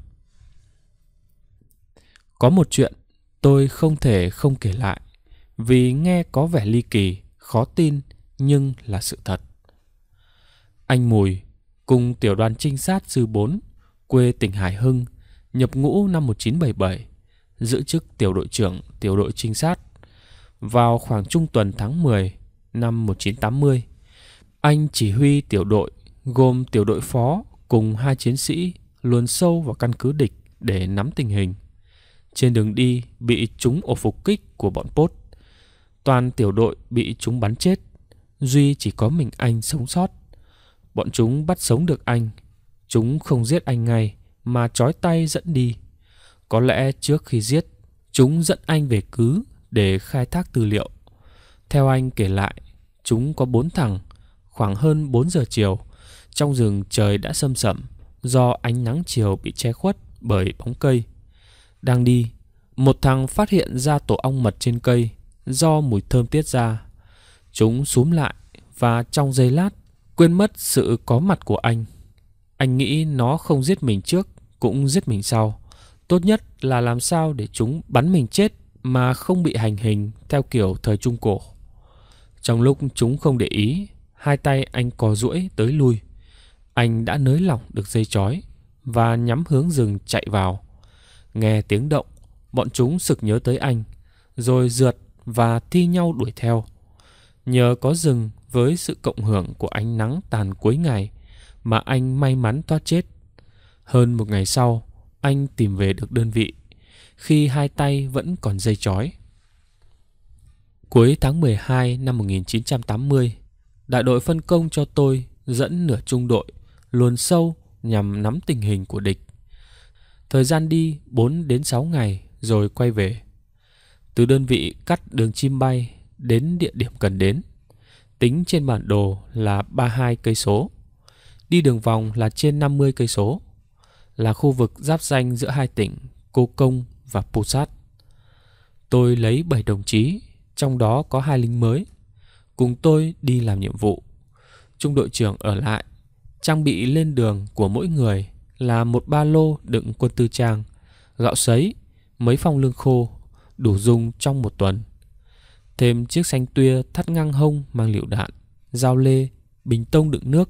Có một chuyện tôi không thể không kể lại vì nghe có vẻ ly kỳ, khó tin nhưng là sự thật. Anh Mùi cùng tiểu đoàn trinh sát sư 4 quê tỉnh Hải Hưng nhập ngũ năm 1977 giữ chức tiểu đội trưởng tiểu đội trinh sát vào khoảng trung tuần tháng 10 năm 1980. Anh chỉ huy tiểu đội gồm tiểu đội phó cùng hai chiến sĩ luồn sâu vào căn cứ địch để nắm tình hình. Trên đường đi bị chúng ổ phục kích của bọn Pốt. Toàn tiểu đội bị chúng bắn chết, duy chỉ có mình anh sống sót. Bọn chúng bắt sống được anh, chúng không giết anh ngay mà trói tay dẫn đi. Có lẽ trước khi giết, chúng dẫn anh về cứ để khai thác tư liệu. Theo anh kể lại, chúng có bốn thằng, khoảng hơn bốn giờ chiều, trong rừng trời đã sâm sẩm do ánh nắng chiều bị che khuất bởi bóng cây. Đang đi, một thằng phát hiện ra tổ ong mật trên cây do mùi thơm tiết ra. Chúng súm lại và trong giây lát quên mất sự có mặt của anh. Anh nghĩ nó không giết mình trước cũng giết mình sau. Tốt nhất là làm sao để chúng bắn mình chết mà không bị hành hình theo kiểu thời Trung Cổ. Trong lúc chúng không để ý, hai tay anh có duỗi tới lui. Anh đã nới lỏng được dây chói và nhắm hướng rừng chạy vào. Nghe tiếng động, bọn chúng sực nhớ tới anh, rồi rượt và thi nhau đuổi theo. Nhờ có rừng với sự cộng hưởng của ánh nắng tàn cuối ngày mà anh may mắn thoát chết. Hơn một ngày sau, anh tìm về được đơn vị khi hai tay vẫn còn dây chói. Cuối tháng 12 năm 1980, đại đội phân công cho tôi dẫn nửa trung đội luồn sâu nhằm nắm tình hình của địch. Thời gian đi 4 đến 6 ngày rồi quay về từ đơn vị cắt đường chim bay đến địa điểm cần đến. Tính trên bản đồ là 32 cây số. Đi đường vòng là trên 50 cây số, là khu vực giáp danh giữa hai tỉnh Cô Công và Pusat. Tôi lấy 7 đồng chí, trong đó có hai lính mới, cùng tôi đi làm nhiệm vụ. Trung đội trưởng ở lại, trang bị lên đường của mỗi người là một ba lô đựng quân tư trang, gạo sấy, mấy phong lương khô đủ dùng trong một tuần. Thêm chiếc xanh tuya thắt ngang hông mang liệu đạn, dao lê, bình tông đựng nước.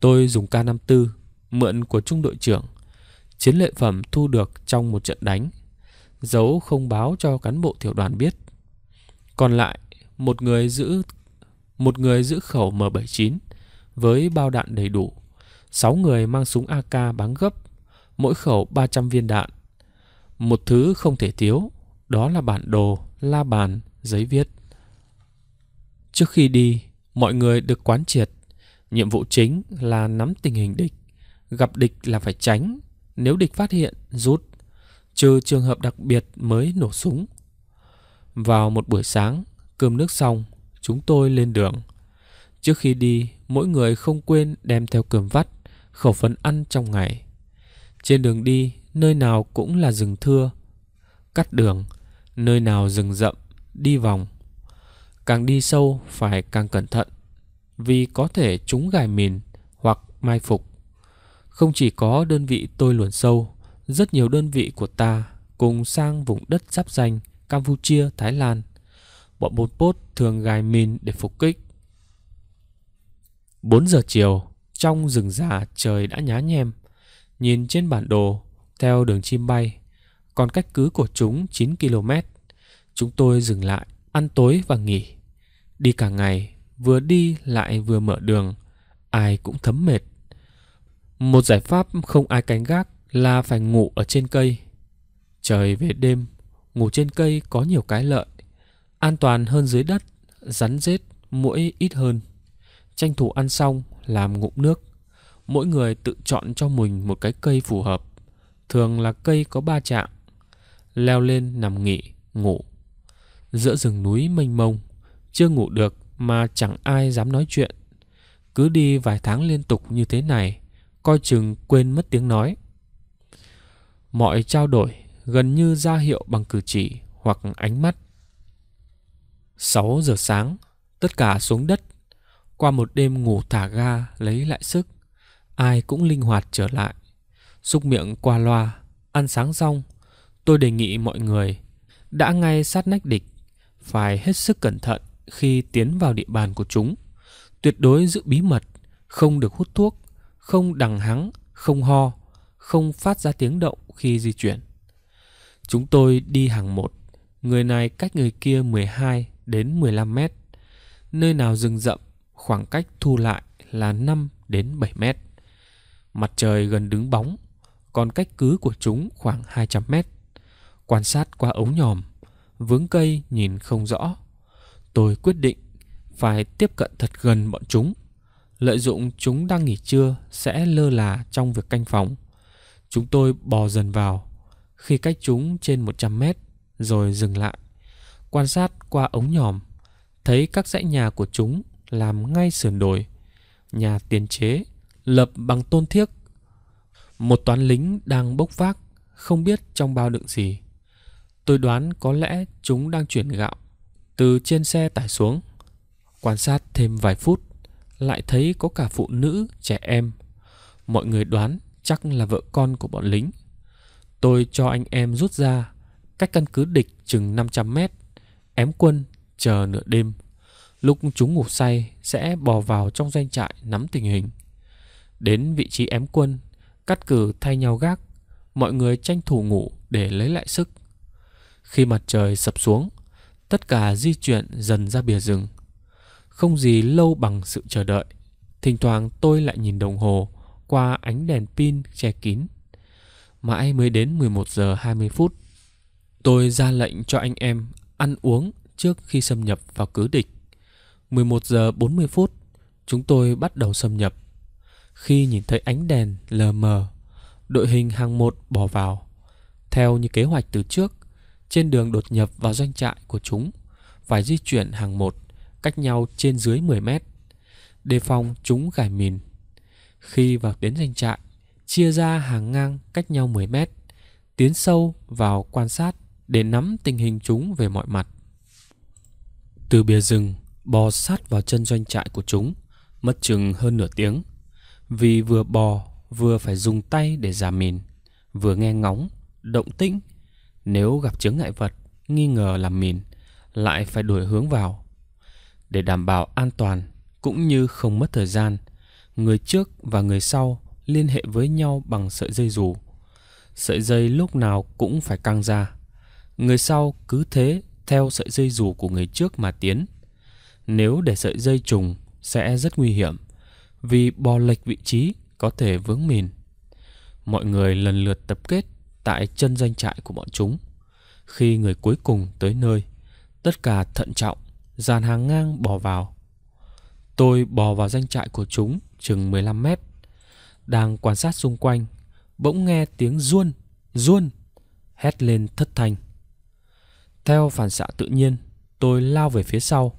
Tôi dùng K54, mượn của trung đội trưởng, chiến lợi phẩm thu được trong một trận đánh, giấu không báo cho cán bộ tiểu đoàn biết. Còn lại, một người giữ một người giữ khẩu M79 với bao đạn đầy đủ, 6 người mang súng AK bắn gấp, mỗi khẩu 300 viên đạn. Một thứ không thể thiếu đó là bản đồ, la bàn, giấy viết. Trước khi đi, mọi người được quán triệt. Nhiệm vụ chính là nắm tình hình địch. Gặp địch là phải tránh. Nếu địch phát hiện, rút. Trừ trường hợp đặc biệt mới nổ súng. Vào một buổi sáng, cơm nước xong, chúng tôi lên đường. Trước khi đi, mỗi người không quên đem theo cơm vắt, khẩu phần ăn trong ngày. Trên đường đi, nơi nào cũng là rừng thưa. Cắt đường, nơi nào rừng rậm, đi vòng. Càng đi sâu phải càng cẩn thận, vì có thể chúng gài mìn hoặc mai phục. Không chỉ có đơn vị tôi luồn sâu, rất nhiều đơn vị của ta cùng sang vùng đất giáp danh Campuchia, Thái Lan. Bọn bột bốt thường gài mìn để phục kích. 4 giờ chiều, trong rừng già trời đã nhá nhem. Nhìn trên bản đồ, theo đường chim bay, còn cách cứ của chúng 9 km. Chúng tôi dừng lại, ăn tối và nghỉ. Đi cả ngày, vừa đi lại vừa mở đường, ai cũng thấm mệt. Một giải pháp không ai cánh gác là phải ngủ ở trên cây. Trời về đêm, ngủ trên cây có nhiều cái lợi. An toàn hơn dưới đất, rắn rết, muỗi ít hơn. Tranh thủ ăn xong, làm ngụm nước. Mỗi người tự chọn cho mình một cái cây phù hợp. Thường là cây có ba trạng leo lên nằm nghỉ, ngủ. Giữa rừng núi mênh mông, chưa ngủ được mà chẳng ai dám nói chuyện. Cứ đi vài tháng liên tục như thế này, coi chừng quên mất tiếng nói. Mọi trao đổi gần như ra hiệu bằng cử chỉ hoặc ánh mắt. 6 giờ sáng, tất cả xuống đất. Qua một đêm ngủ thả ga lấy lại sức, ai cũng linh hoạt trở lại. Xúc miệng qua loa, ăn sáng xong Tôi đề nghị mọi người đã ngay sát nách địch phải hết sức cẩn thận khi tiến vào địa bàn của chúng, tuyệt đối giữ bí mật, không được hút thuốc, không đằng hắng, không ho, không phát ra tiếng động khi di chuyển. Chúng tôi đi hàng một, người này cách người kia 12 đến 15 mét. Nơi nào rừng rậm, khoảng cách thu lại là 5 đến 7 mét. Mặt trời gần đứng bóng, còn cách cứ của chúng khoảng 200 mét quan sát qua ống nhòm vướng cây nhìn không rõ tôi quyết định phải tiếp cận thật gần bọn chúng lợi dụng chúng đang nghỉ trưa sẽ lơ là trong việc canh phòng chúng tôi bò dần vào khi cách chúng trên 100 mét rồi dừng lại quan sát qua ống nhòm thấy các dãy nhà của chúng làm ngay sườn đồi nhà tiền chế lập bằng tôn thiếc một toán lính đang bốc vác không biết trong bao đựng gì Tôi đoán có lẽ chúng đang chuyển gạo từ trên xe tải xuống. Quan sát thêm vài phút, lại thấy có cả phụ nữ, trẻ em. Mọi người đoán chắc là vợ con của bọn lính. Tôi cho anh em rút ra, cách căn cứ địch chừng 500 mét, ém quân, chờ nửa đêm. Lúc chúng ngủ say sẽ bò vào trong doanh trại nắm tình hình. Đến vị trí ém quân, cắt cử thay nhau gác, mọi người tranh thủ ngủ để lấy lại sức. Khi mặt trời sập xuống, tất cả di chuyển dần ra bìa rừng. Không gì lâu bằng sự chờ đợi. Thỉnh thoảng tôi lại nhìn đồng hồ qua ánh đèn pin che kín. Mãi mới đến 11 giờ 20 phút. Tôi ra lệnh cho anh em ăn uống trước khi xâm nhập vào cứ địch. 11 giờ 40 phút, chúng tôi bắt đầu xâm nhập. Khi nhìn thấy ánh đèn lờ mờ, đội hình hàng một bỏ vào. Theo như kế hoạch từ trước, trên đường đột nhập vào doanh trại của chúng, phải di chuyển hàng một, cách nhau trên dưới 10 mét. Đề phòng chúng gài mìn. Khi vào đến doanh trại, chia ra hàng ngang cách nhau 10 mét, tiến sâu vào quan sát để nắm tình hình chúng về mọi mặt. Từ bìa rừng, bò sát vào chân doanh trại của chúng, mất chừng hơn nửa tiếng. Vì vừa bò, vừa phải dùng tay để giả mìn, vừa nghe ngóng, động tĩnh nếu gặp chướng ngại vật, nghi ngờ làm mìn, lại phải đổi hướng vào. Để đảm bảo an toàn cũng như không mất thời gian, người trước và người sau liên hệ với nhau bằng sợi dây dù. Sợi dây lúc nào cũng phải căng ra. Người sau cứ thế theo sợi dây dù của người trước mà tiến. Nếu để sợi dây trùng sẽ rất nguy hiểm vì bò lệch vị trí có thể vướng mìn. Mọi người lần lượt tập kết tại chân doanh trại của bọn chúng. Khi người cuối cùng tới nơi, tất cả thận trọng, dàn hàng ngang bò vào. Tôi bò vào doanh trại của chúng chừng 15 mét. Đang quan sát xung quanh, bỗng nghe tiếng ruôn, ruôn, hét lên thất thanh. Theo phản xạ tự nhiên, tôi lao về phía sau.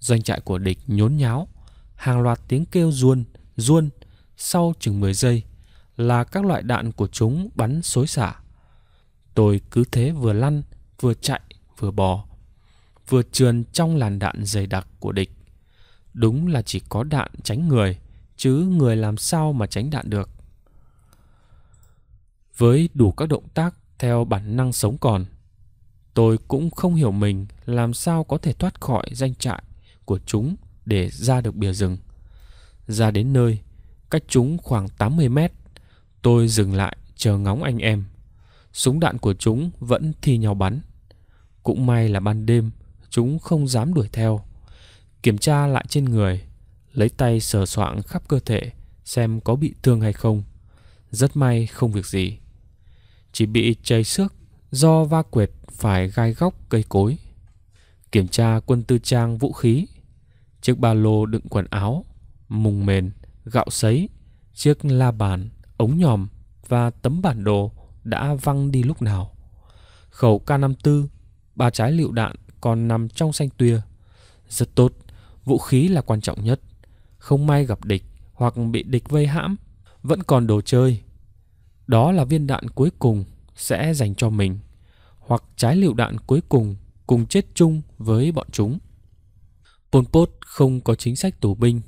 Doanh trại của địch nhốn nháo, hàng loạt tiếng kêu ruôn, ruôn, sau chừng 10 giây là các loại đạn của chúng bắn xối xả. Tôi cứ thế vừa lăn, vừa chạy, vừa bò, vừa trườn trong làn đạn dày đặc của địch. Đúng là chỉ có đạn tránh người, chứ người làm sao mà tránh đạn được. Với đủ các động tác theo bản năng sống còn, tôi cũng không hiểu mình làm sao có thể thoát khỏi danh trại của chúng để ra được bìa rừng. Ra đến nơi, cách chúng khoảng 80 mét, tôi dừng lại chờ ngóng anh em. Súng đạn của chúng vẫn thi nhau bắn. Cũng may là ban đêm, chúng không dám đuổi theo. Kiểm tra lại trên người, lấy tay sờ soạng khắp cơ thể xem có bị thương hay không. Rất may không việc gì. Chỉ bị cháy xước do va quệt phải gai góc cây cối. Kiểm tra quân tư trang vũ khí, chiếc ba lô đựng quần áo, mùng mền, gạo sấy, chiếc la bàn, ống nhòm và tấm bản đồ đã văng đi lúc nào. Khẩu K54, ba trái lựu đạn còn nằm trong xanh tuya. Rất tốt, vũ khí là quan trọng nhất. Không may gặp địch hoặc bị địch vây hãm, vẫn còn đồ chơi. Đó là viên đạn cuối cùng sẽ dành cho mình, hoặc trái lựu đạn cuối cùng cùng chết chung với bọn chúng. Pol Pot không có chính sách tù binh.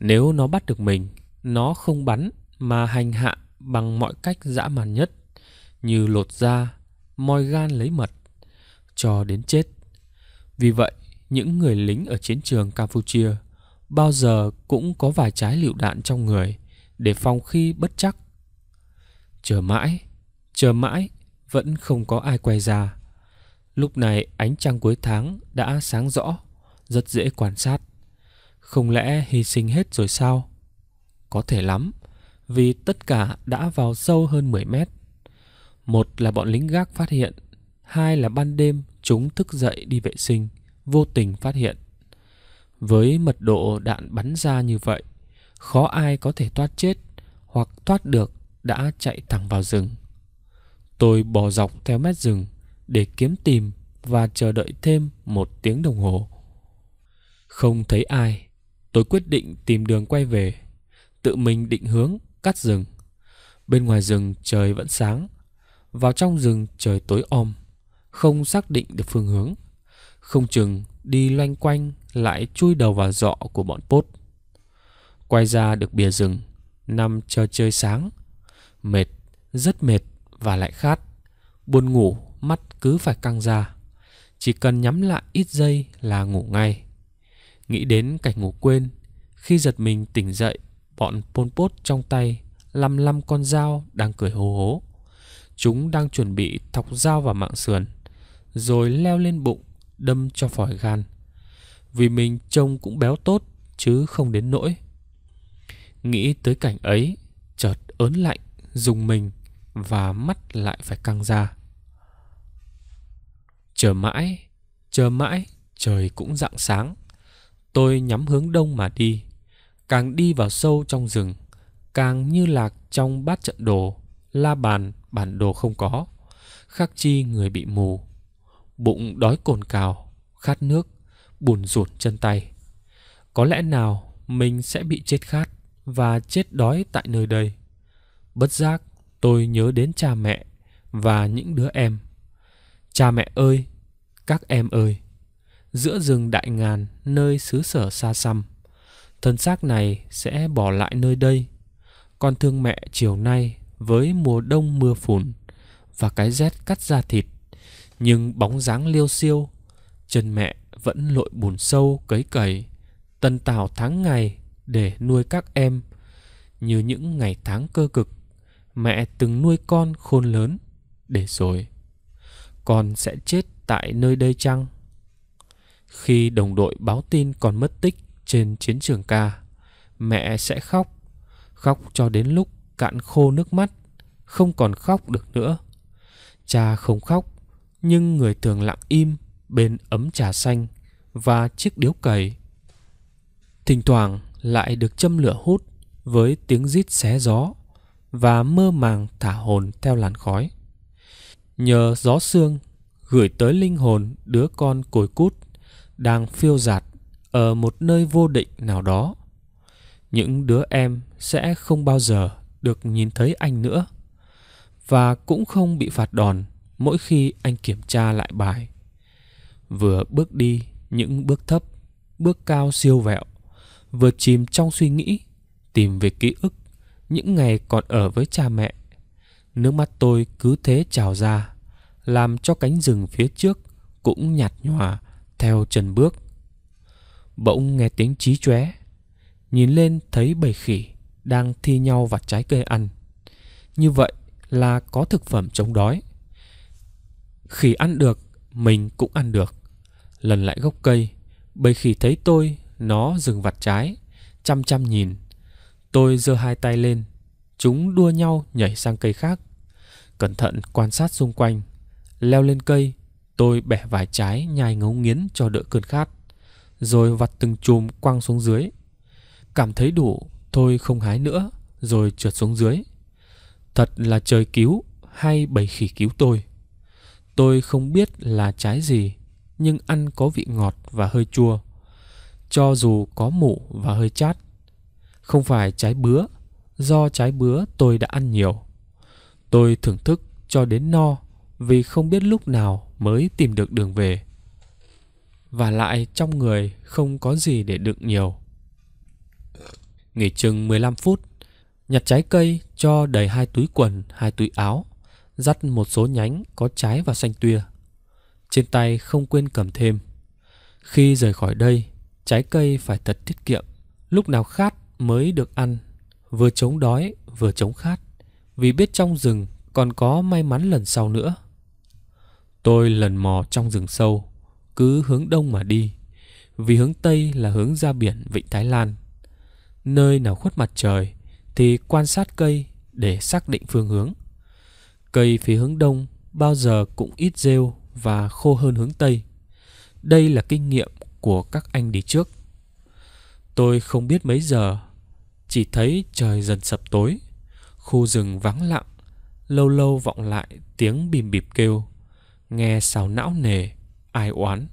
Nếu nó bắt được mình, nó không bắn mà hành hạ bằng mọi cách dã man nhất như lột da, moi gan lấy mật, cho đến chết. Vì vậy, những người lính ở chiến trường Campuchia bao giờ cũng có vài trái lựu đạn trong người để phòng khi bất chắc. Chờ mãi, chờ mãi, vẫn không có ai quay ra. Lúc này ánh trăng cuối tháng đã sáng rõ, rất dễ quan sát. Không lẽ hy sinh hết rồi sao? Có thể lắm, vì tất cả đã vào sâu hơn 10 mét. Một là bọn lính gác phát hiện, hai là ban đêm chúng thức dậy đi vệ sinh, vô tình phát hiện. Với mật độ đạn bắn ra như vậy, khó ai có thể thoát chết hoặc thoát được đã chạy thẳng vào rừng. Tôi bò dọc theo mét rừng để kiếm tìm và chờ đợi thêm một tiếng đồng hồ. Không thấy ai, tôi quyết định tìm đường quay về, tự mình định hướng cắt rừng. Bên ngoài rừng trời vẫn sáng, vào trong rừng trời tối om, không xác định được phương hướng. Không chừng đi loanh quanh lại chui đầu vào dọ của bọn Pốt. Quay ra được bìa rừng, nằm chờ chơi sáng. Mệt, rất mệt và lại khát. Buồn ngủ, mắt cứ phải căng ra. Chỉ cần nhắm lại ít giây là ngủ ngay. Nghĩ đến cảnh ngủ quên, khi giật mình tỉnh dậy, bọn Pol Pot trong tay lăm lăm con dao đang cười hô hố. Chúng đang chuẩn bị thọc dao vào mạng sườn, rồi leo lên bụng, đâm cho phổi gan. Vì mình trông cũng béo tốt, chứ không đến nỗi. Nghĩ tới cảnh ấy, chợt ớn lạnh, dùng mình và mắt lại phải căng ra. Chờ mãi, chờ mãi, trời cũng rạng sáng. Tôi nhắm hướng đông mà đi. Càng đi vào sâu trong rừng, càng như lạc trong bát trận đồ la bàn bản đồ không có khắc chi người bị mù bụng đói cồn cào khát nước bùn rụt chân tay có lẽ nào mình sẽ bị chết khát và chết đói tại nơi đây bất giác tôi nhớ đến cha mẹ và những đứa em cha mẹ ơi các em ơi giữa rừng đại ngàn nơi xứ sở xa xăm thân xác này sẽ bỏ lại nơi đây con thương mẹ chiều nay với mùa đông mưa phùn và cái rét cắt da thịt nhưng bóng dáng liêu xiêu chân mẹ vẫn lội bùn sâu cấy cầy tần tảo tháng ngày để nuôi các em như những ngày tháng cơ cực mẹ từng nuôi con khôn lớn để rồi con sẽ chết tại nơi đây chăng khi đồng đội báo tin còn mất tích trên chiến trường ca mẹ sẽ khóc khóc cho đến lúc cạn khô nước mắt, không còn khóc được nữa. Cha không khóc, nhưng người thường lặng im bên ấm trà xanh và chiếc điếu cầy. Thỉnh thoảng lại được châm lửa hút với tiếng rít xé gió và mơ màng thả hồn theo làn khói. Nhờ gió sương gửi tới linh hồn đứa con cồi cút đang phiêu giạt ở một nơi vô định nào đó. Những đứa em sẽ không bao giờ được nhìn thấy anh nữa và cũng không bị phạt đòn mỗi khi anh kiểm tra lại bài vừa bước đi những bước thấp bước cao siêu vẹo vừa chìm trong suy nghĩ tìm về ký ức những ngày còn ở với cha mẹ nước mắt tôi cứ thế trào ra làm cho cánh rừng phía trước cũng nhạt nhòa theo chân bước bỗng nghe tiếng chí chóe nhìn lên thấy bầy khỉ đang thi nhau vặt trái cây ăn. Như vậy là có thực phẩm chống đói. Khỉ ăn được, mình cũng ăn được. Lần lại gốc cây, bầy khỉ thấy tôi, nó dừng vặt trái, chăm chăm nhìn. Tôi giơ hai tay lên, chúng đua nhau nhảy sang cây khác. Cẩn thận quan sát xung quanh, leo lên cây, tôi bẻ vài trái nhai ngấu nghiến cho đỡ cơn khát, rồi vặt từng chùm quăng xuống dưới. Cảm thấy đủ Tôi không hái nữa, rồi trượt xuống dưới. Thật là trời cứu hay bầy khỉ cứu tôi. Tôi không biết là trái gì, nhưng ăn có vị ngọt và hơi chua. Cho dù có mụ và hơi chát. Không phải trái bứa, do trái bứa tôi đã ăn nhiều. Tôi thưởng thức cho đến no vì không biết lúc nào mới tìm được đường về. Và lại trong người không có gì để đựng nhiều nghỉ chừng 15 phút, nhặt trái cây cho đầy hai túi quần, hai túi áo, dắt một số nhánh có trái và xanh tuya. Trên tay không quên cầm thêm. Khi rời khỏi đây, trái cây phải thật tiết kiệm, lúc nào khát mới được ăn, vừa chống đói vừa chống khát, vì biết trong rừng còn có may mắn lần sau nữa. Tôi lần mò trong rừng sâu, cứ hướng đông mà đi, vì hướng tây là hướng ra biển Vịnh Thái Lan nơi nào khuất mặt trời thì quan sát cây để xác định phương hướng. Cây phía hướng đông bao giờ cũng ít rêu và khô hơn hướng tây. Đây là kinh nghiệm của các anh đi trước. Tôi không biết mấy giờ, chỉ thấy trời dần sập tối, khu rừng vắng lặng, lâu lâu vọng lại tiếng bìm bịp kêu, nghe xào não nề, ai oán.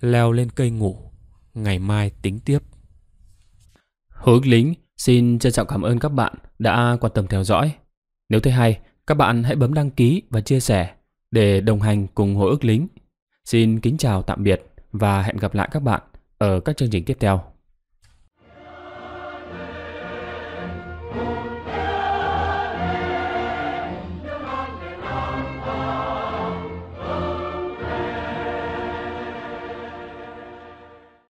Leo lên cây ngủ, ngày mai tính tiếp. Hồ Ước Lính xin trân trọng cảm ơn các bạn đã quan tâm theo dõi. Nếu thấy hay, các bạn hãy bấm đăng ký và chia sẻ để đồng hành cùng Hồ Ước Lính. Xin kính chào tạm biệt và hẹn gặp lại các bạn ở các chương trình tiếp theo.